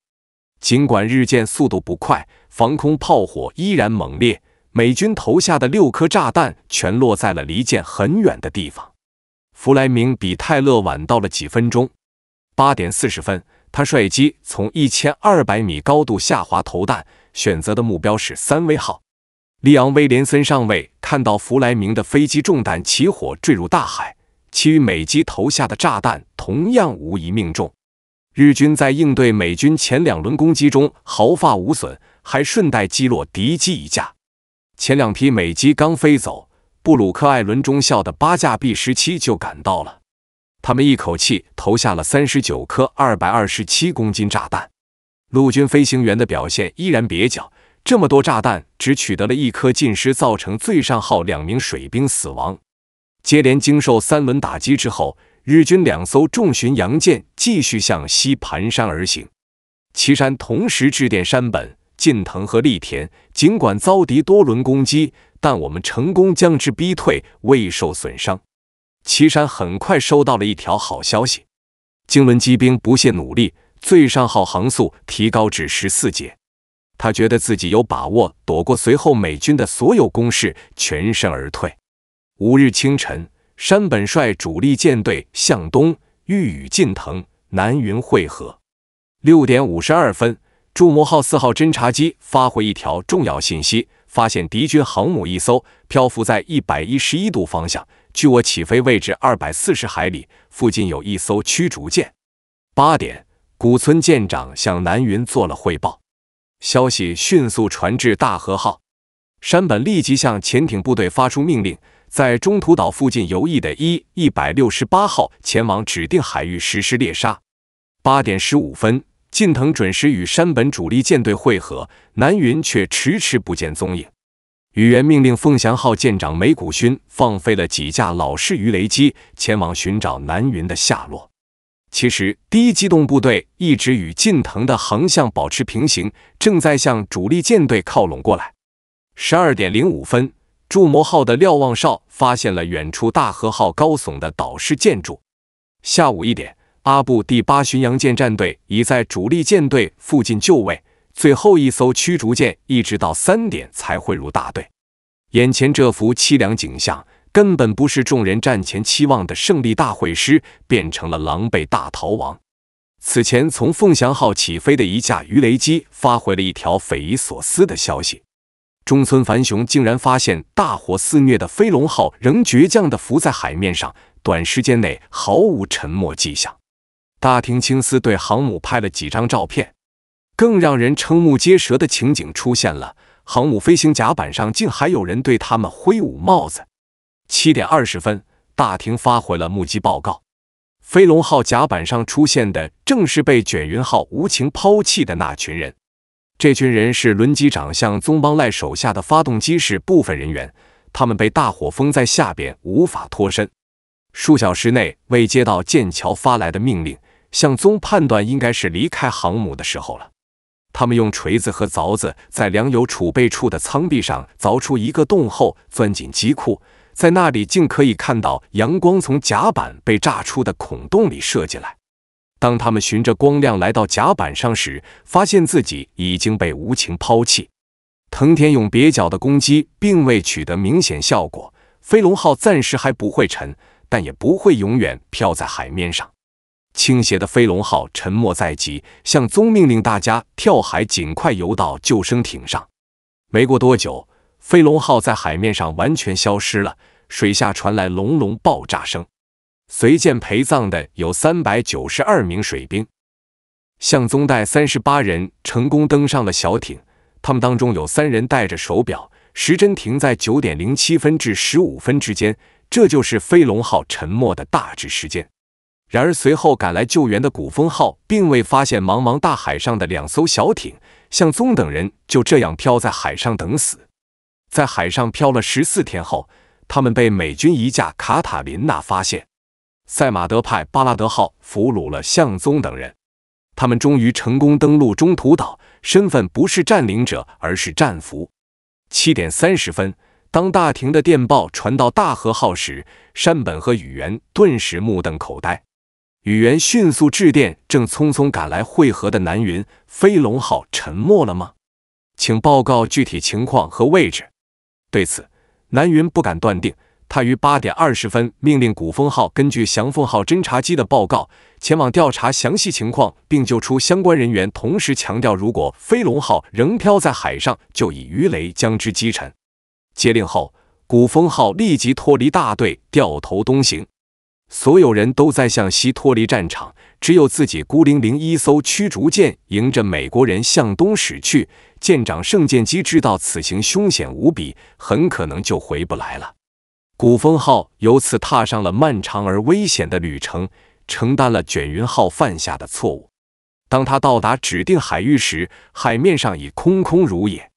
A: 尽管日舰速度不快，防空炮火依然猛烈。美军投下的六颗炸弹全落在了离舰很远的地方。弗莱明比泰勒晚到了几分钟，八点四十分，他率机从一千二百米高度下滑投弹，选择的目标是三威号。利昂·威廉森上尉看到弗莱明的飞机中弹起火坠入大海，其余美机投下的炸弹同样无疑命中。日军在应对美军前两轮攻击中毫发无损，还顺带击落敌机一架。前两批美机刚飞走，布鲁克·艾伦中校的八架 B-17 就赶到了。他们一口气投下了三十九颗二百二十七公斤炸弹。陆军飞行员的表现依然蹩脚，这么多炸弹只取得了一颗进失，造成最上号两名水兵死亡。接连经受三轮打击之后，日军两艘重巡洋舰继续向西盘山而行。岐山同时致电山本。近藤和利田尽管遭敌多轮攻击，但我们成功将之逼退，未受损伤。岐山很快收到了一条好消息：经文机兵不懈努力，最上号航速提高至十四节。他觉得自己有把握躲过随后美军的所有攻势，全身而退。五日清晨，山本率主力舰队向东，欲与近藤、南云会合。六点五十二分。驻摩号四号侦察机发回一条重要信息：发现敌军航母一艘漂浮在一百一十一度方向，距我起飞位置二百四十海里。附近有一艘驱逐舰。八点，古村舰长向南云做了汇报，消息迅速传至大和号。山本立即向潜艇部队发出命令：在中途岛附近游弋的一一百六十八号前往指定海域实施猎杀。八点十五分。近藤准时与山本主力舰队会合，南云却迟迟不见踪影。宇垣命令凤翔号舰长梅谷勋放飞了几架老式鱼雷机，前往寻找南云的下落。其实，第一机动部队一直与近藤的航向保持平行，正在向主力舰队靠拢过来。十二点零五分，筑摩号的瞭望哨发现了远处大和号高耸的岛式建筑。下午一点。阿布第八巡洋舰战队已在主力舰队附近就位，最后一艘驱逐舰一直到三点才汇入大队。眼前这幅凄凉景象，根本不是众人战前期望的胜利大会师，变成了狼狈大逃亡。此前从凤翔号起飞的一架鱼雷机发回了一条匪夷所思的消息：中村繁雄竟然发现大火肆虐的飞龙号仍倔强地浮在海面上，短时间内毫无沉没迹象。大庭青丝对航母拍了几张照片，更让人瞠目结舌的情景出现了：航母飞行甲板上竟还有人对他们挥舞帽子。七点二十分，大庭发回了目击报告：飞龙号甲板上出现的正是被卷云号无情抛弃的那群人。这群人是轮机长向宗邦赖手下的发动机室部分人员，他们被大火封在下边，无法脱身。数小时内未接到剑桥发来的命令。向宗判断应该是离开航母的时候了。他们用锤子和凿子在粮油储备处的舱壁上凿出一个洞后，钻进机库，在那里竟可以看到阳光从甲板被炸出的孔洞里射进来。当他们循着光亮来到甲板上时，发现自己已经被无情抛弃。藤田勇蹩脚的攻击并未取得明显效果，飞龙号暂时还不会沉，但也不会永远漂在海面上。倾斜的飞龙号沉没在即，向宗命令大家跳海，尽快游到救生艇上。没过多久，飞龙号在海面上完全消失了，水下传来隆隆爆炸声。随舰陪葬的有三百九十二名水兵，向宗带三十八人成功登上了小艇。他们当中有三人带着手表，时针停在九点零七分至十五分之间，这就是飞龙号沉没的大致时间。然而，随后赶来救援的古风号并未发现茫茫大海上的两艘小艇，向宗等人就这样漂在海上等死。在海上漂了十四天后，他们被美军一架卡塔琳娜发现，赛马德派巴拉德号俘虏了向宗等人。他们终于成功登陆中途岛，身份不是占领者，而是战俘。七点三十分，当大庭的电报传到大和号时，山本和宇垣顿时目瞪口呆。宇猿迅速致电正匆匆赶来汇合的南云：“飞龙号沉没了吗？请报告具体情况和位置。”对此，南云不敢断定。他于八点二十分命令古风号根据翔凤号侦察机的报告前往调查详细情况，并救出相关人员。同时强调，如果飞龙号仍漂在海上，就以鱼雷将之击沉。接令后，古风号立即脱离大队，掉头东行。所有人都在向西脱离战场，只有自己孤零零一艘驱逐舰迎着美国人向东驶去。舰长圣剑姬知道此行凶险无比，很可能就回不来了。古风号由此踏上了漫长而危险的旅程，承担了卷云号犯下的错误。当他到达指定海域时，海面上已空空如也，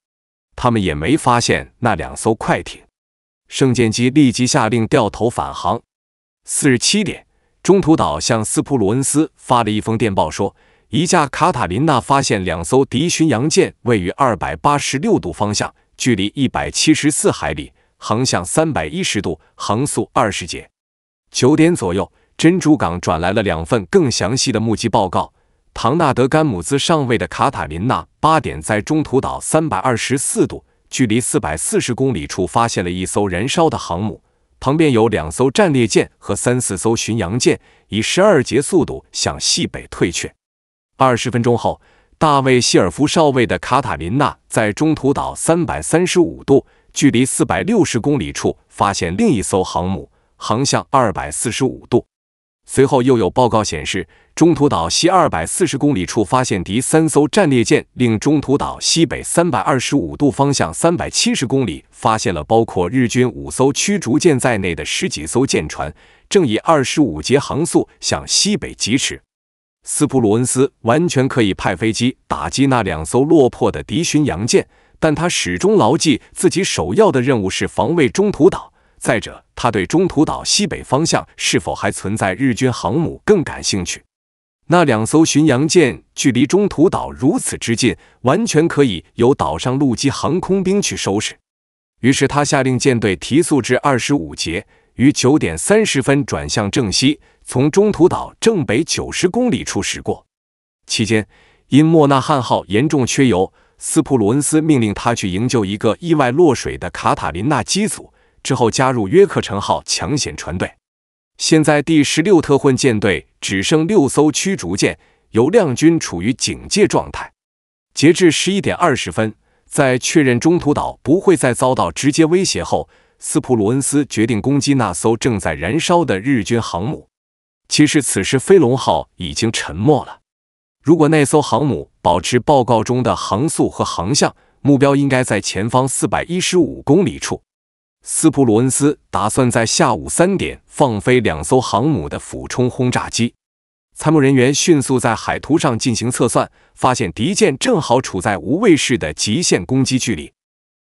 A: 他们也没发现那两艘快艇。圣剑姬立即下令掉头返航。四十七点，中途岛向斯普鲁恩斯发了一封电报，说一架卡塔琳娜发现两艘敌巡洋舰，位于二百八十六度方向，距离一百七十四海里，航向三百一十度，航速二十节。九点左右，珍珠港转来了两份更详细的目击报告。唐纳德·甘姆兹上尉的卡塔琳娜八点在中途岛三百二十四度，距离四百四十公里处发现了一艘燃烧的航母。旁边有两艘战列舰和三四艘巡洋舰，以十二节速度向西北退却。二十分钟后，大卫·希尔夫少尉的卡塔琳娜在中途岛三百三十五度、距离四百六十公里处发现另一艘航母，航向二百四十五度。随后又有报告显示，中途岛西二百四十公里处发现敌三艘战列舰，令中途岛西北三百二十五度方向三百七十公里发现了包括日军五艘驱逐舰在内的十几艘舰船，正以二十五节航速向西北疾驰。斯普鲁恩斯完全可以派飞机打击那两艘落魄的敌巡洋舰，但他始终牢记自己首要的任务是防卫中途岛。再者，他对中途岛西北方向是否还存在日军航母更感兴趣。那两艘巡洋舰距离中途岛如此之近，完全可以由岛上陆基航空兵去收拾。于是他下令舰队提速至二十五节，于九点三十分转向正西，从中途岛正北九十公里处驶过。期间，因莫纳汉号严重缺油，斯普鲁恩斯命令他去营救一个意外落水的卡塔琳娜机组。之后加入约克城号抢险船队。现在第十六特混舰队只剩六艘驱逐舰，由亮军处于警戒状态。截至十一点二十分，在确认中途岛不会再遭到直接威胁后，斯普鲁恩斯决定攻击那艘正在燃烧的日军航母。其实此时飞龙号已经沉没了。如果那艘航母保持报告中的航速和航向，目标应该在前方四百一十五公里处。斯普鲁恩斯打算在下午三点放飞两艘航母的俯冲轰炸机。参谋人员迅速在海图上进行测算，发现敌舰正好处在无畏式的极限攻击距离。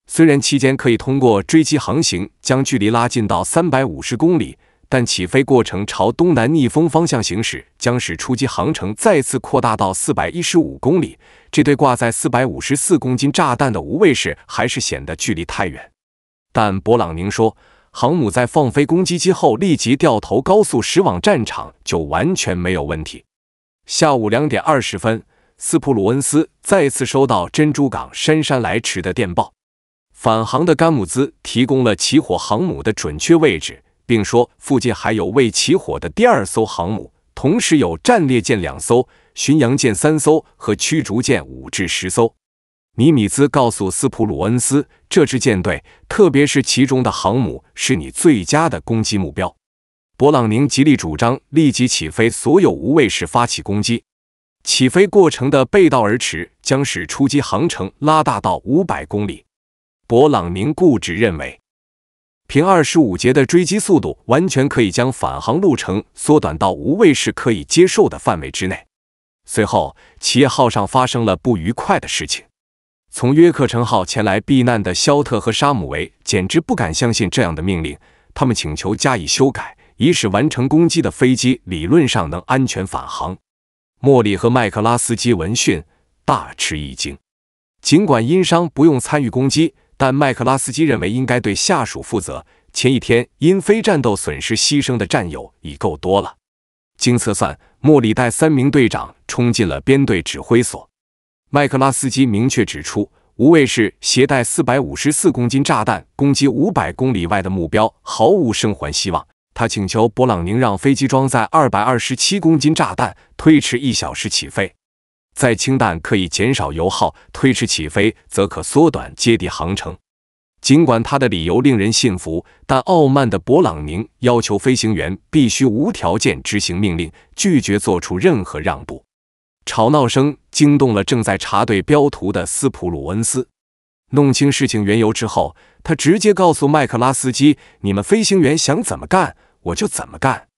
A: 虽然期间可以通过追击航行将距离拉近到三百五十公里，但起飞过程朝东南逆风方向行驶，将使出击航程再次扩大到四百一十五公里。这对挂在四百五十四公斤炸弹的无畏式还是显得距离太远。但勃朗宁说，航母在放飞攻击机后立即掉头高速驶往战场就完全没有问题。下午两点二十分，斯普鲁恩斯再次收到珍珠港姗姗来迟的电报。返航的甘姆兹提供了起火航母的准确位置，并说附近还有未起火的第二艘航母，同时有战列舰两艘、巡洋舰三艘和驱逐舰五至十艘。尼米兹告诉斯普鲁恩斯，这支舰队，特别是其中的航母，是你最佳的攻击目标。勃朗宁极力主张立即起飞所有无畏式发起攻击，起飞过程的背道而驰将使出击航程拉大到五百公里。勃朗宁固执认为，凭二十五节的追击速度，完全可以将返航路程缩短到无畏式可以接受的范围之内。随后，企业号上发生了不愉快的事情。从约克城号前来避难的肖特和沙姆维简直不敢相信这样的命令，他们请求加以修改，以使完成攻击的飞机理论上能安全返航。莫里和麦克拉斯基闻讯大吃一惊。尽管因伤不用参与攻击，但麦克拉斯基认为应该对下属负责。前一天因非战斗损失牺牲的战友已够多了。经测算，莫里带三名队长冲进了编队指挥所。麦克拉斯基明确指出，无畏是携带四百五十四公斤炸弹攻击五百公里外的目标，毫无生还希望。他请求勃朗宁让飞机装载二百二十七公斤炸弹，推迟一小时起飞。载氢弹可以减少油耗，推迟起飞则可缩短接地航程。尽管他的理由令人信服，但傲慢的勃朗宁要求飞行员必须无条件执行命令，拒绝做出任何让步。吵闹声惊动了正在查对标图的斯普鲁恩斯。弄清事情缘由之后，他直接告诉麦克拉斯基：“你们飞行员想怎么干，我就怎么干。”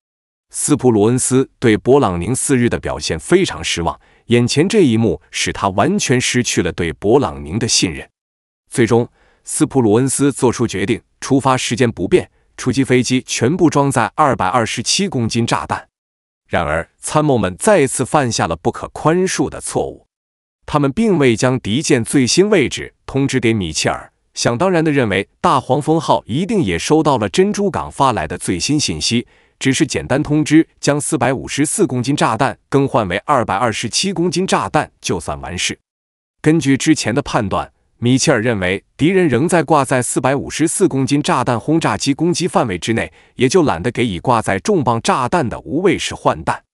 A: 斯普鲁恩斯对勃朗宁四日的表现非常失望，眼前这一幕使他完全失去了对勃朗宁的信任。最终，斯普鲁恩斯做出决定：出发时间不变，出击飞机全部装载二百二十七公斤炸弹。然而，参谋们再次犯下了不可宽恕的错误。他们并未将敌舰最新位置通知给米切尔，想当然地认为大黄蜂号一定也收到了珍珠港发来的最新信息，只是简单通知将四百五十四公斤炸弹更换为二百二十七公斤炸弹就算完事。根据之前的判断。米切尔认为敌人仍在挂在四百五十四公斤炸弹轰炸机攻击范围之内，也就懒得给已挂在重磅炸弹的无畏式换弹。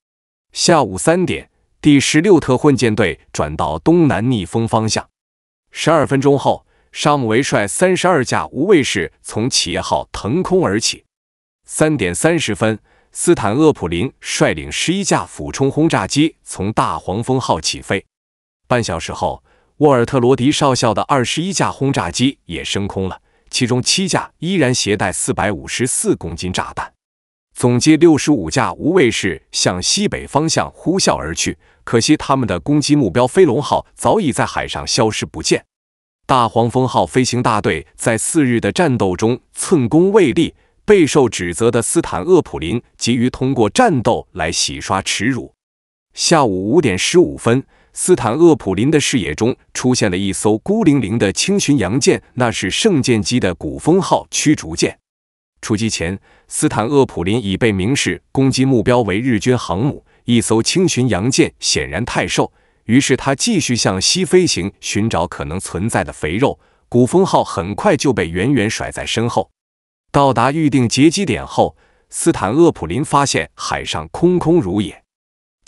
A: 下午三点，第十六特混舰队转到东南逆风方向。十二分钟后，沙姆维率三十二架无畏式从企业号腾空而起。三点三十分，斯坦厄普林率领十一架俯冲轰炸机从大黄蜂号起飞。半小时后。沃尔特·罗迪少校的二十一架轰炸机也升空了，其中七架依然携带四百五十四公斤炸弹，总计六十五架无畏式向西北方向呼啸而去。可惜他们的攻击目标“飞龙号”早已在海上消失不见。大黄蜂号飞行大队在四日的战斗中寸功未立，备受指责的斯坦厄普林急于通过战斗来洗刷耻辱。下午五点十五分。斯坦厄普林的视野中出现了一艘孤零零的轻巡洋舰，那是圣剑级的古风号驱逐舰。出击前，斯坦厄普林已被明示攻击目标为日军航母，一艘轻巡洋舰显然太瘦，于是他继续向西飞行，寻找可能存在的肥肉。古风号很快就被远远甩在身后。到达预定截击点后，斯坦厄普林发现海上空空如也。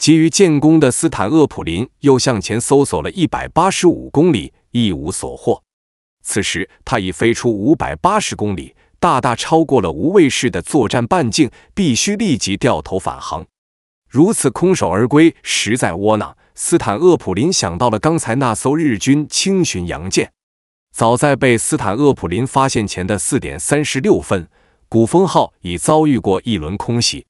A: 急于建功的斯坦厄普林又向前搜索了一百八十五公里，一无所获。此时，他已飞出五百八十公里，大大超过了无畏式的作战半径，必须立即掉头返航。如此空手而归，实在窝囊。斯坦厄普林想到了刚才那艘日军轻巡洋舰。早在被斯坦厄普林发现前的四点三十六分，古风号已遭遇过一轮空袭。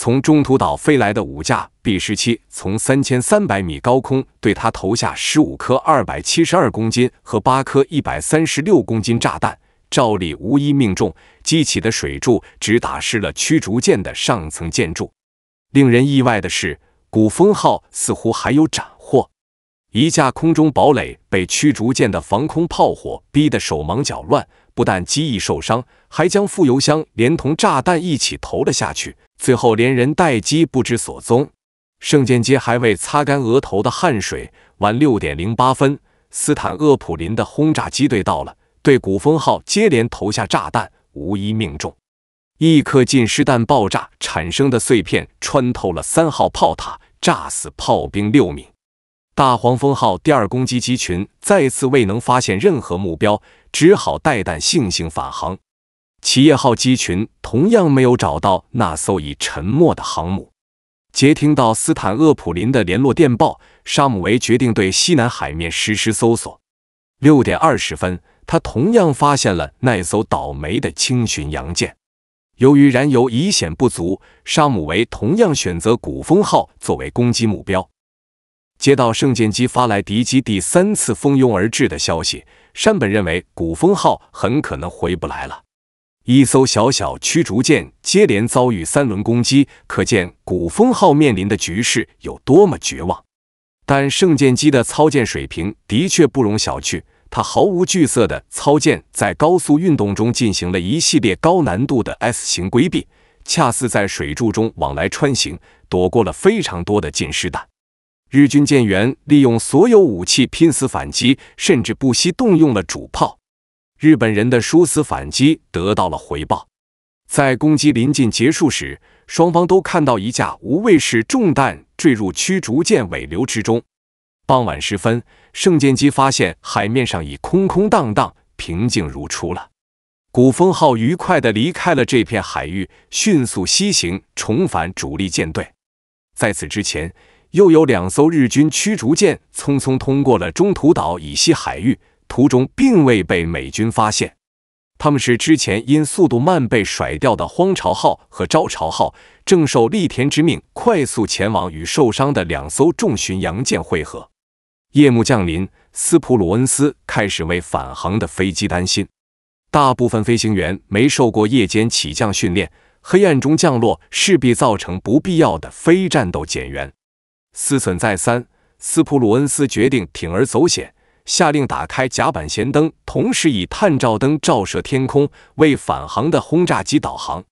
A: 从中途岛飞来的五架 B 十七，从三千三百米高空对它投下十五颗二百七十二公斤和八颗一百三十六公斤炸弹，照例无一命中，激起的水柱只打湿了驱逐舰的上层建筑。令人意外的是，古风号似乎还有斩获，一架空中堡垒被驱逐舰的防空炮火逼得手忙脚乱。不但机翼受伤，还将副油箱连同炸弹一起投了下去，最后连人带机不知所踪。圣剑街还未擦干额头的汗水。晚六点零八分，斯坦厄普林的轰炸机队到了，对古风号接连投下炸弹，无一命中。一颗近失弹爆炸产生的碎片穿透了三号炮塔，炸死炮兵六名。大黄蜂号第二攻击机群再次未能发现任何目标，只好带弹悻悻返航。企业号机群同样没有找到那艘已沉没的航母。接听到斯坦厄普林的联络电报，沙姆维决定对西南海面实施搜索。六点二十分，他同样发现了那艘倒霉的轻巡洋舰。由于燃油已显不足，沙姆维同样选择古风号作为攻击目标。接到圣剑机发来敌机第三次蜂拥而至的消息，山本认为古风号很可能回不来了。一艘小小驱逐舰接连遭遇三轮攻击，可见古风号面临的局势有多么绝望。但圣剑机的操舰水平的确不容小觑，他毫无惧色的操舰在高速运动中进行了一系列高难度的 S 型规避，恰似在水柱中往来穿行，躲过了非常多的近失弹。日军舰员利用所有武器拼死反击，甚至不惜动用了主炮。日本人的殊死反击得到了回报。在攻击临近结束时，双方都看到一架无畏式重弹坠入驱逐舰尾流之中。傍晚时分，圣剑机发现海面上已空空荡荡，平静如初了。古风号愉快地离开了这片海域，迅速西行，重返主力舰队。在此之前。又有两艘日军驱逐舰匆匆通过了中途岛以西海域，途中并未被美军发现。他们是之前因速度慢被甩掉的“荒潮号”和“招潮号”，正受立田之命快速前往与受伤的两艘重巡洋舰汇合。夜幕降临，斯普鲁恩斯开始为返航的飞机担心。大部分飞行员没受过夜间起降训练，黑暗中降落势必造成不必要的非战斗减员。思忖再三，斯普鲁恩斯决定铤而走险，下令打开甲板舷灯，同时以探照灯照射天空，为返航的轰炸机导航。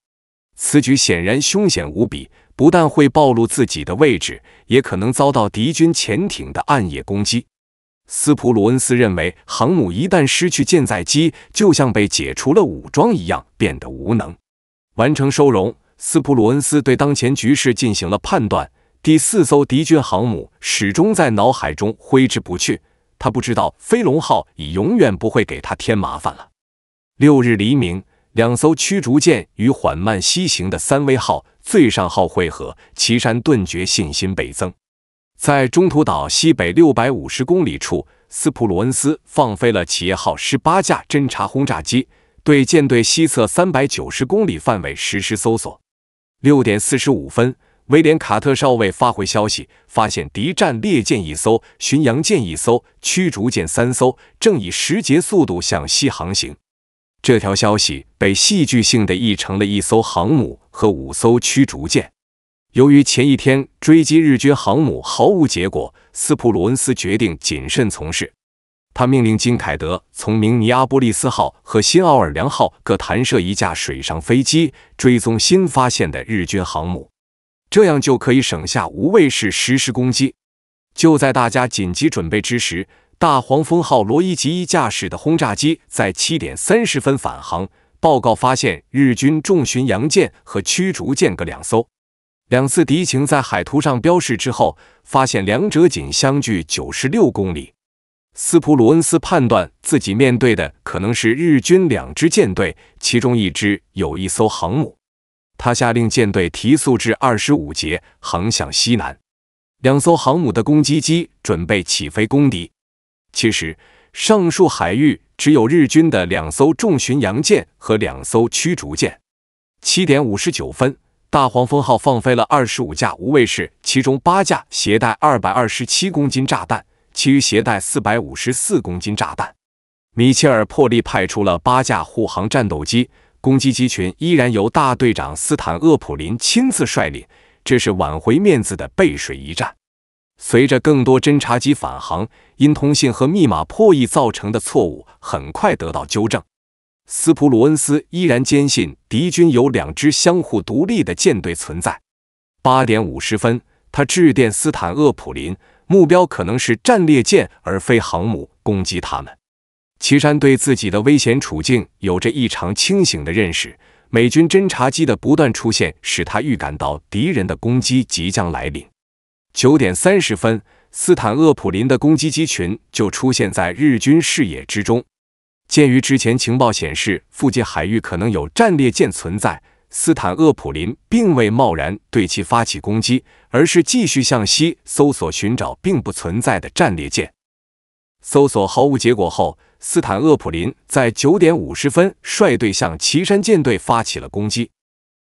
A: 此举显然凶险无比，不但会暴露自己的位置，也可能遭到敌军潜艇的暗夜攻击。斯普鲁恩斯认为，航母一旦失去舰载机，就像被解除了武装一样，变得无能。完成收容，斯普鲁恩斯对当前局势进行了判断。第四艘敌军航母始终在脑海中挥之不去。他不知道飞龙号已永远不会给他添麻烦了。六日黎明，两艘驱逐舰与缓慢西行的三威号、最上号汇合。岐山顿觉信心倍增。在中途岛西北六百五十公里处，斯普罗恩斯放飞了企业号十八架侦察轰炸机，对舰队西侧三百九十公里范围实施搜索。六点四十五分。威廉·卡特少尉发回消息，发现敌战列舰一艘、巡洋舰一艘、驱逐舰三艘，正以时节速度向西航行。这条消息被戏剧性地译成了一艘航母和五艘驱逐舰。由于前一天追击日军航母毫无结果，斯普鲁恩斯决定谨慎从事。他命令金凯德从明尼阿波利斯号和新奥尔良号各弹射一架水上飞机，追踪新发现的日军航母。这样就可以省下无畏式实施攻击。就在大家紧急准备之时，大黄蜂号罗伊吉伊驾驶的轰炸机在七点三十分返航，报告发现日军重巡洋舰和驱逐舰各两艘。两次敌情在海图上标示之后，发现两者仅相距九十六公里。斯普鲁恩斯判断自己面对的可能是日军两支舰队，其中一支有一艘航母。他下令舰队提速至二十五节，航向西南。两艘航母的攻击机准备起飞攻敌。其实，上述海域只有日军的两艘重巡洋舰和两艘驱逐舰。七点五十九分，大黄蜂号放飞了二十五架无畏式，其中八架携带二百二十七公斤炸弹，其余携带四百五十四公斤炸弹。米切尔破例派出了八架护航战斗机。攻击机群依然由大队长斯坦厄普林亲自率领，这是挽回面子的背水一战。随着更多侦察机返航，因通信和密码破译造成的错误很快得到纠正。斯普鲁恩斯依然坚信敌军有两支相互独立的舰队存在。八点五十分，他致电斯坦厄普林，目标可能是战列舰而非航母，攻击他们。岐山对自己的危险处境有着异常清醒的认识。美军侦察机的不断出现，使他预感到敌人的攻击即将来临。九点三十分，斯坦厄普林的攻击机群就出现在日军视野之中。鉴于之前情报显示附近海域可能有战列舰存在，斯坦厄普林并未贸然对其发起攻击，而是继续向西搜索寻找并不存在的战列舰。搜索毫无结果后。斯坦厄普林在九点五十分率队向岐山舰队发起了攻击，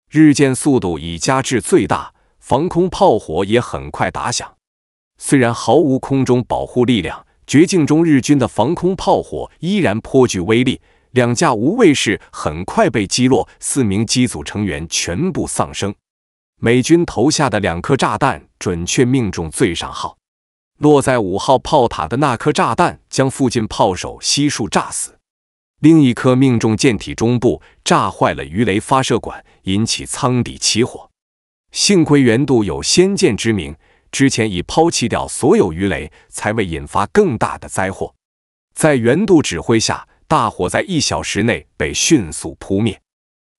A: 日舰速度已加至最大，防空炮火也很快打响。虽然毫无空中保护力量，绝境中日军的防空炮火依然颇具威力，两架无畏式很快被击落，四名机组成员全部丧生。美军投下的两颗炸弹准确命中“最上号”。落在五号炮塔的那颗炸弹将附近炮手悉数炸死，另一颗命中舰体中部，炸坏了鱼雷发射管，引起舱底起火。幸亏原度有先见之明，之前已抛弃掉所有鱼雷，才未引发更大的灾祸。在原度指挥下，大火在一小时内被迅速扑灭。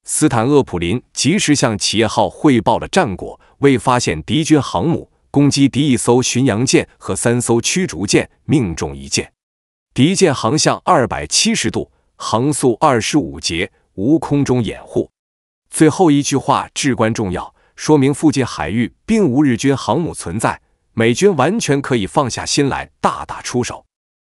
A: 斯坦厄普林及时向企业号汇报了战果，未发现敌军航母。攻击敌一艘巡洋舰和三艘驱逐舰，命中一舰。敌舰航向二百七十度，航速二十五节，无空中掩护。最后一句话至关重要，说明附近海域并无日军航母存在，美军完全可以放下心来大打出手。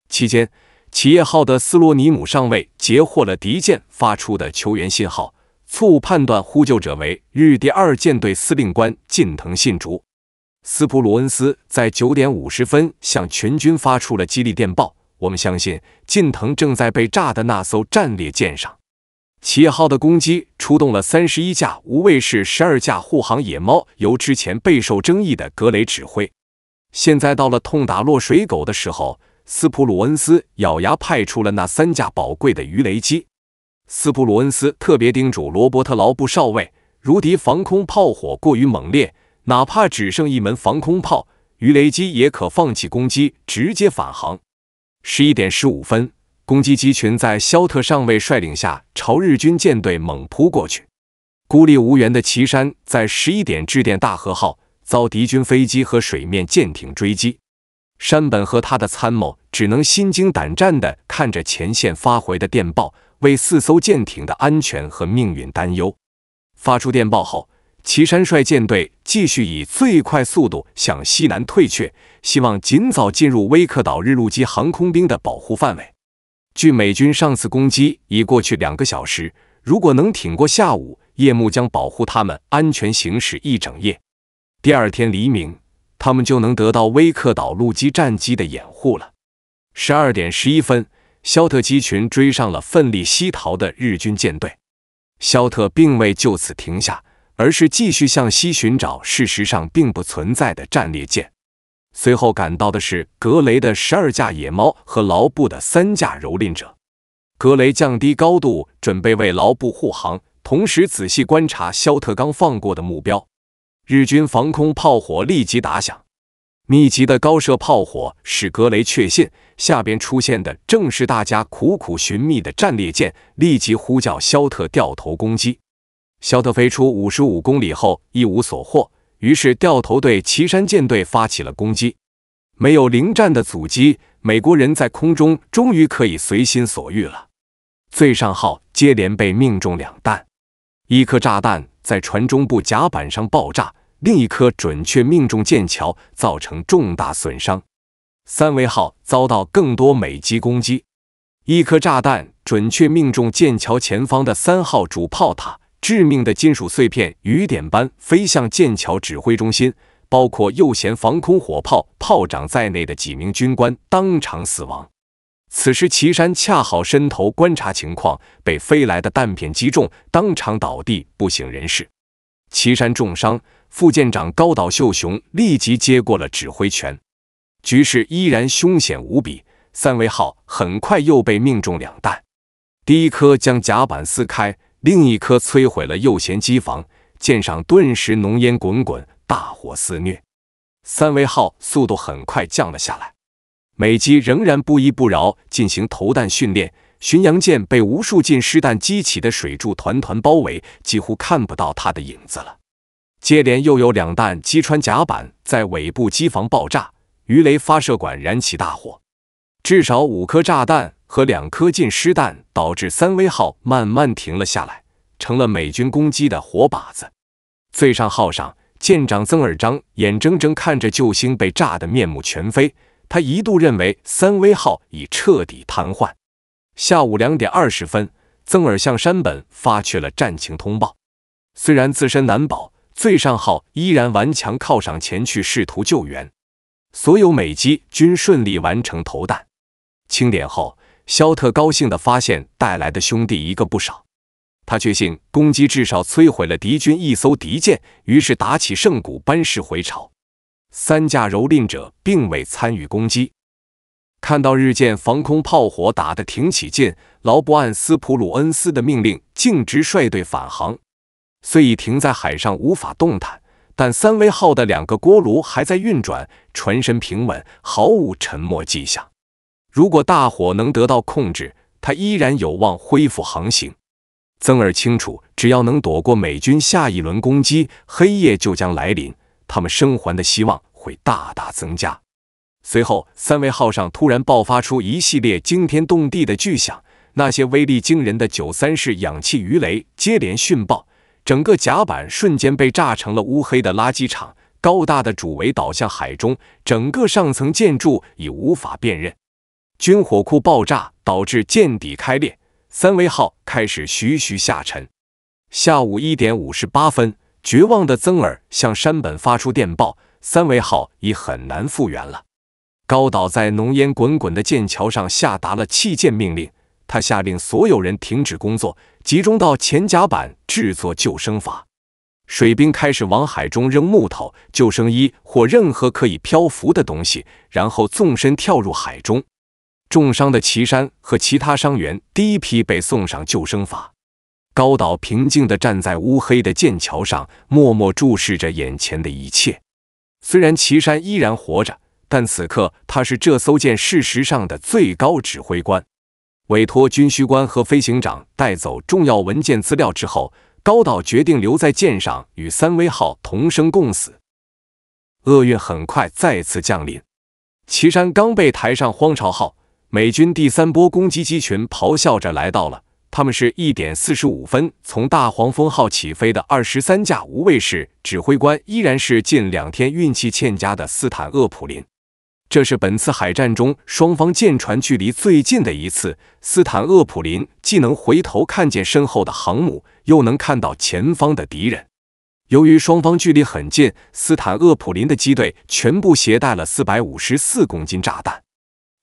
A: 期间，企业号的斯罗尼姆上尉截获了敌舰发出的求援信号，错误判断呼救者为日第二舰队司令官近藤信竹。斯普鲁恩斯在九点五十分向全军发出了激励电报：“我们相信，近藤正在被炸的那艘战列舰上。”“业号”的攻击出动了三十一架无畏式，十二架护航野猫，由之前备受争议的格雷指挥。现在到了痛打落水狗的时候，斯普鲁恩斯咬牙派出了那三架宝贵的鱼雷机。斯普鲁恩斯特别叮嘱罗伯特·劳布少尉：“如敌防空炮火过于猛烈。”哪怕只剩一门防空炮、鱼雷机也可放弃攻击，直接返航。十一点十五分，攻击机群在肖特上尉率领下朝日军舰队猛扑过去。孤立无援的岐山在十一点致电大和号，遭敌军飞机和水面舰艇追击。山本和他的参谋只能心惊胆战地看着前线发回的电报，为四艘舰艇的安全和命运担忧。发出电报后。齐山率舰队继续以最快速度向西南退却，希望尽早进入威克岛日陆基航空兵的保护范围。据美军上次攻击已过去两个小时，如果能挺过下午，夜幕将保护他们安全行驶一整夜。第二天黎明，他们就能得到威克岛陆基战机的掩护了。十二点十一分，肖特机群追上了奋力西逃的日军舰队。肖特并未就此停下。而是继续向西寻找事实上并不存在的战列舰。随后赶到的是格雷的十二架野猫和劳布的三架蹂躏者。格雷降低高度，准备为劳布护航，同时仔细观察肖特刚放过的目标。日军防空炮火立即打响，密集的高射炮火使格雷确信下边出现的正是大家苦苦寻觅的战列舰，立即呼叫肖特掉头攻击。肖特飞出五十五公里后一无所获，于是掉头对岐山舰队发起了攻击。没有零战的阻击，美国人在空中终于可以随心所欲了。最上号接连被命中两弹，一颗炸弹在船中部甲板上爆炸，另一颗准确命中剑桥，造成重大损伤。三维号遭到更多美机攻击，一颗炸弹准确命中剑桥前方的三号主炮塔。致命的金属碎片雨点般飞向剑桥指挥中心，包括右舷防空火炮炮长在内的几名军官当场死亡。此时，岐山恰好伸头观察情况，被飞来的弹片击中，当场倒地不省人事。岐山重伤，副舰长高岛秀雄立即接过了指挥权，局势依然凶险无比。三隈号很快又被命中两弹，第一颗将甲板撕开。另一颗摧毁了右舷机房，舰上顿时浓烟滚滚，大火肆虐。三维号速度很快降了下来，美机仍然不依不饶进行投弹训练。巡洋舰被无数近失弹激起的水柱团团包围，几乎看不到它的影子了。接连又有两弹击穿甲板，在尾部机房爆炸，鱼雷发射管燃起大火。至少五颗炸弹和两颗近失弹导致三威号慢慢停了下来，成了美军攻击的活靶子。最上号上舰长曾尔章眼睁睁看着救星被炸得面目全非，他一度认为三威号已彻底瘫痪。下午两点二十分，曾尔向山本发去了战情通报。虽然自身难保，最上号依然顽强靠上前去试图救援，所有美机均顺利完成投弹。清点后，肖特高兴地发现带来的兄弟一个不少。他确信攻击至少摧毁了敌军一艘敌舰，于是打起圣鼓班师回朝。三架蹂躏者并未参与攻击。看到日舰防空炮火打得挺起劲，劳布按斯普鲁恩斯的命令径直率队返航。虽已停在海上无法动弹，但三桅号的两个锅炉还在运转，船身平稳，毫无沉没迹象。如果大火能得到控制，它依然有望恢复航行。曾尔清楚，只要能躲过美军下一轮攻击，黑夜就将来临，他们生还的希望会大大增加。随后，三维号上突然爆发出一系列惊天动地的巨响，那些威力惊人的九三式氧气鱼雷接连殉爆，整个甲板瞬间被炸成了乌黑的垃圾场，高大的主桅倒向海中，整个上层建筑已无法辨认。军火库爆炸导致舰底开裂，三桅号开始徐徐下沉。下午一点五十八分，绝望的增尔向山本发出电报：“三桅号已很难复原了。”高岛在浓烟滚滚的舰桥上下达了弃舰命令。他下令所有人停止工作，集中到前甲板制作救生筏。水兵开始往海中扔木头、救生衣或任何可以漂浮的东西，然后纵身跳入海中。重伤的岐山和其他伤员第一批被送上救生筏。高岛平静地站在乌黑的剑桥上，默默注视着眼前的一切。虽然岐山依然活着，但此刻他是这艘舰事实上的最高指挥官。委托军需官和飞行长带走重要文件资料之后，高岛决定留在舰上与三威号同生共死。厄运很快再次降临，岐山刚被抬上荒潮号。美军第三波攻击机群咆哮着来到了，他们是一点四十五分从大黄蜂号起飞的二十三架无畏式，指挥官依然是近两天运气欠佳的斯坦厄普林。这是本次海战中双方舰船距离最近的一次，斯坦厄普林既能回头看见身后的航母，又能看到前方的敌人。由于双方距离很近，斯坦厄普林的机队全部携带了四百五十四公斤炸弹。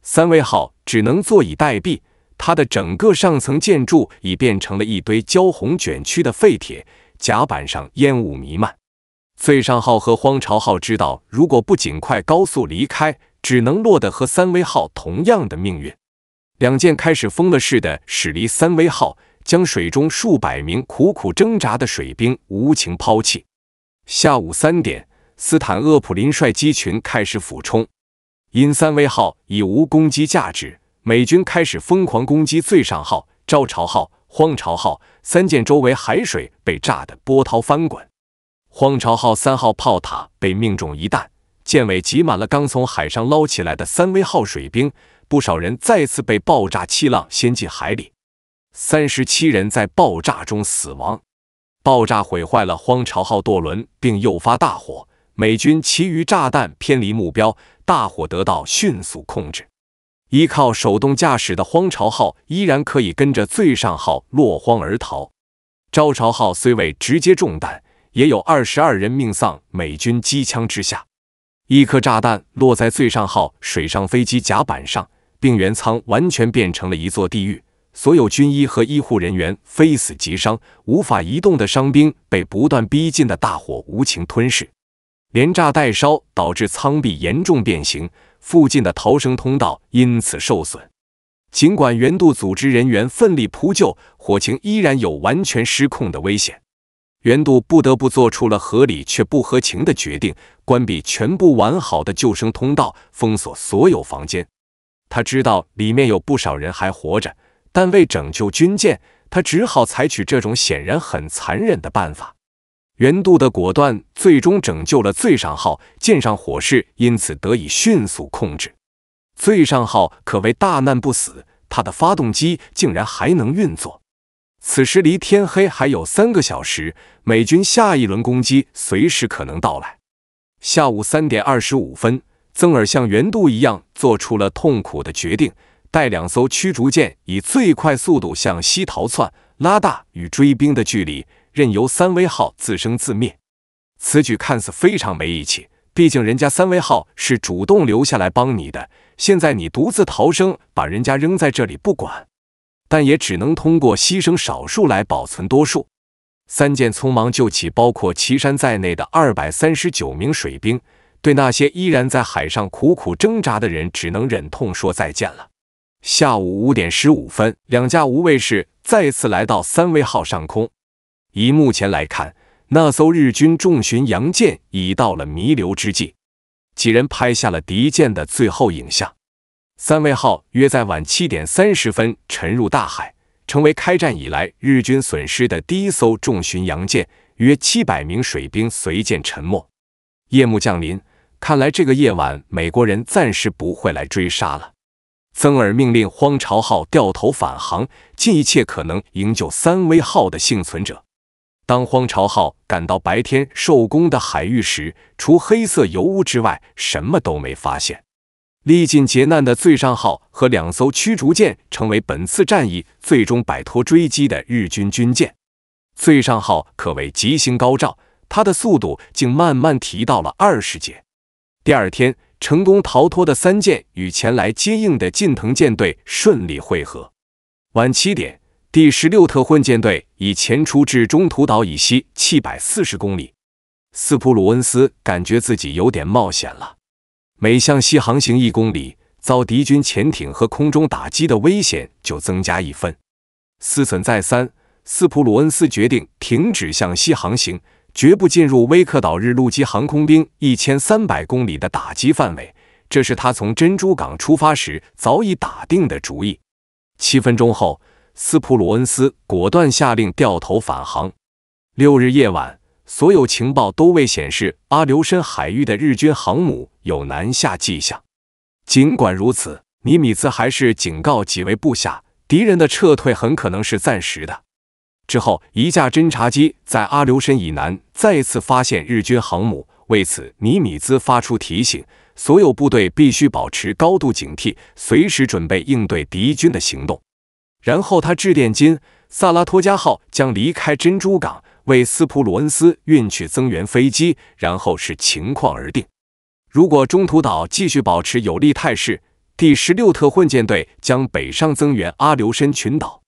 A: 三威号只能坐以待毙，它的整个上层建筑已变成了一堆焦红卷曲的废铁，甲板上烟雾弥漫。最上号和荒潮号知道，如果不尽快高速离开，只能落得和三威号同样的命运。两舰开始疯了似的驶离三威号，将水中数百名苦苦挣扎的水兵无情抛弃。下午三点，斯坦厄普林率机群开始俯冲。因三威号已无攻击价值，美军开始疯狂攻击最上号、招潮号、荒潮号三舰。周围海水被炸得波涛翻滚，荒潮号三号炮塔被命中一弹，舰尾挤满了刚从海上捞起来的三威号水兵，不少人再次被爆炸气浪掀进海里。三十七人在爆炸中死亡，爆炸毁坏了荒潮号舵轮，并诱发大火。美军其余炸弹偏离目标，大火得到迅速控制。依靠手动驾驶的荒潮号依然可以跟着最上号落荒而逃。招潮号虽未直接中弹，也有二十二人命丧美军机枪之下。一颗炸弹落在最上号水上飞机甲板上，病原舱完全变成了一座地狱。所有军医和医护人员非死即伤，无法移动的伤兵被不断逼近的大火无情吞噬。连炸带烧，导致舱壁严重变形，附近的逃生通道因此受损。尽管原度组织人员奋力扑救，火情依然有完全失控的危险。袁度不得不做出了合理却不合情的决定：关闭全部完好的救生通道，封锁所有房间。他知道里面有不少人还活着，但为拯救军舰，他只好采取这种显然很残忍的办法。袁度的果断最终拯救了“最上号”，舰上火势因此得以迅速控制，“最上号”可谓大难不死，它的发动机竟然还能运作。此时离天黑还有三个小时，美军下一轮攻击随时可能到来。下午三点二十五分，曾尔像袁度一样做出了痛苦的决定，带两艘驱逐舰以最快速度向西逃窜，拉大与追兵的距离。任由三威号自生自灭，此举看似非常没义气，毕竟人家三威号是主动留下来帮你的，现在你独自逃生，把人家扔在这里不管，但也只能通过牺牲少数来保存多数。三剑匆忙救起包括岐山在内的二百三十九名水兵，对那些依然在海上苦苦挣扎的人，只能忍痛说再见了。下午五点十五分，两架无畏式再次来到三威号上空。以目前来看，那艘日军重巡洋舰已到了弥留之际，几人拍下了敌舰的最后影像。三桅号约在晚七点三十分沉入大海，成为开战以来日军损失的第一艘重巡洋舰，约七百名水兵随舰沉没。夜幕降临，看来这个夜晚美国人暂时不会来追杀了。曾尔命令荒潮号掉头返航，尽一切可能营救三桅号的幸存者。当荒潮号赶到白天受攻的海域时，除黑色油污之外，什么都没发现。历尽劫难的最上号和两艘驱逐舰成为本次战役最终摆脱追击的日军军舰。最上号可谓吉星高照，它的速度竟慢慢提到了二十节。第二天，成功逃脱的三舰与前来接应的近藤舰队顺利会合。晚七点。第十六特混舰队已前出至中途岛以西七百四十公里。斯普鲁恩斯感觉自己有点冒险了。每向西航行一公里，遭敌军潜艇和空中打击的危险就增加一分。思忖再三，斯普鲁恩斯决定停止向西航行，绝不进入威克岛日陆基航空兵一千三百公里的打击范围。这是他从珍珠港出发时早已打定的主意。七分钟后。斯普鲁恩斯果断下令掉头返航。六日夜晚，所有情报都未显示阿留申海域的日军航母有南下迹象。尽管如此，尼米兹还是警告几位部下，敌人的撤退很可能是暂时的。之后，一架侦察机在阿留申以南再次发现日军航母，为此，尼米兹发出提醒，所有部队必须保持高度警惕，随时准备应对敌军的行动。然后他致电金萨拉托加号将离开珍珠港为斯普鲁恩斯运去增援飞机，然后视情况而定。如果中途岛继续保持有利态势，第十六特混舰队将北上增援阿留申群岛。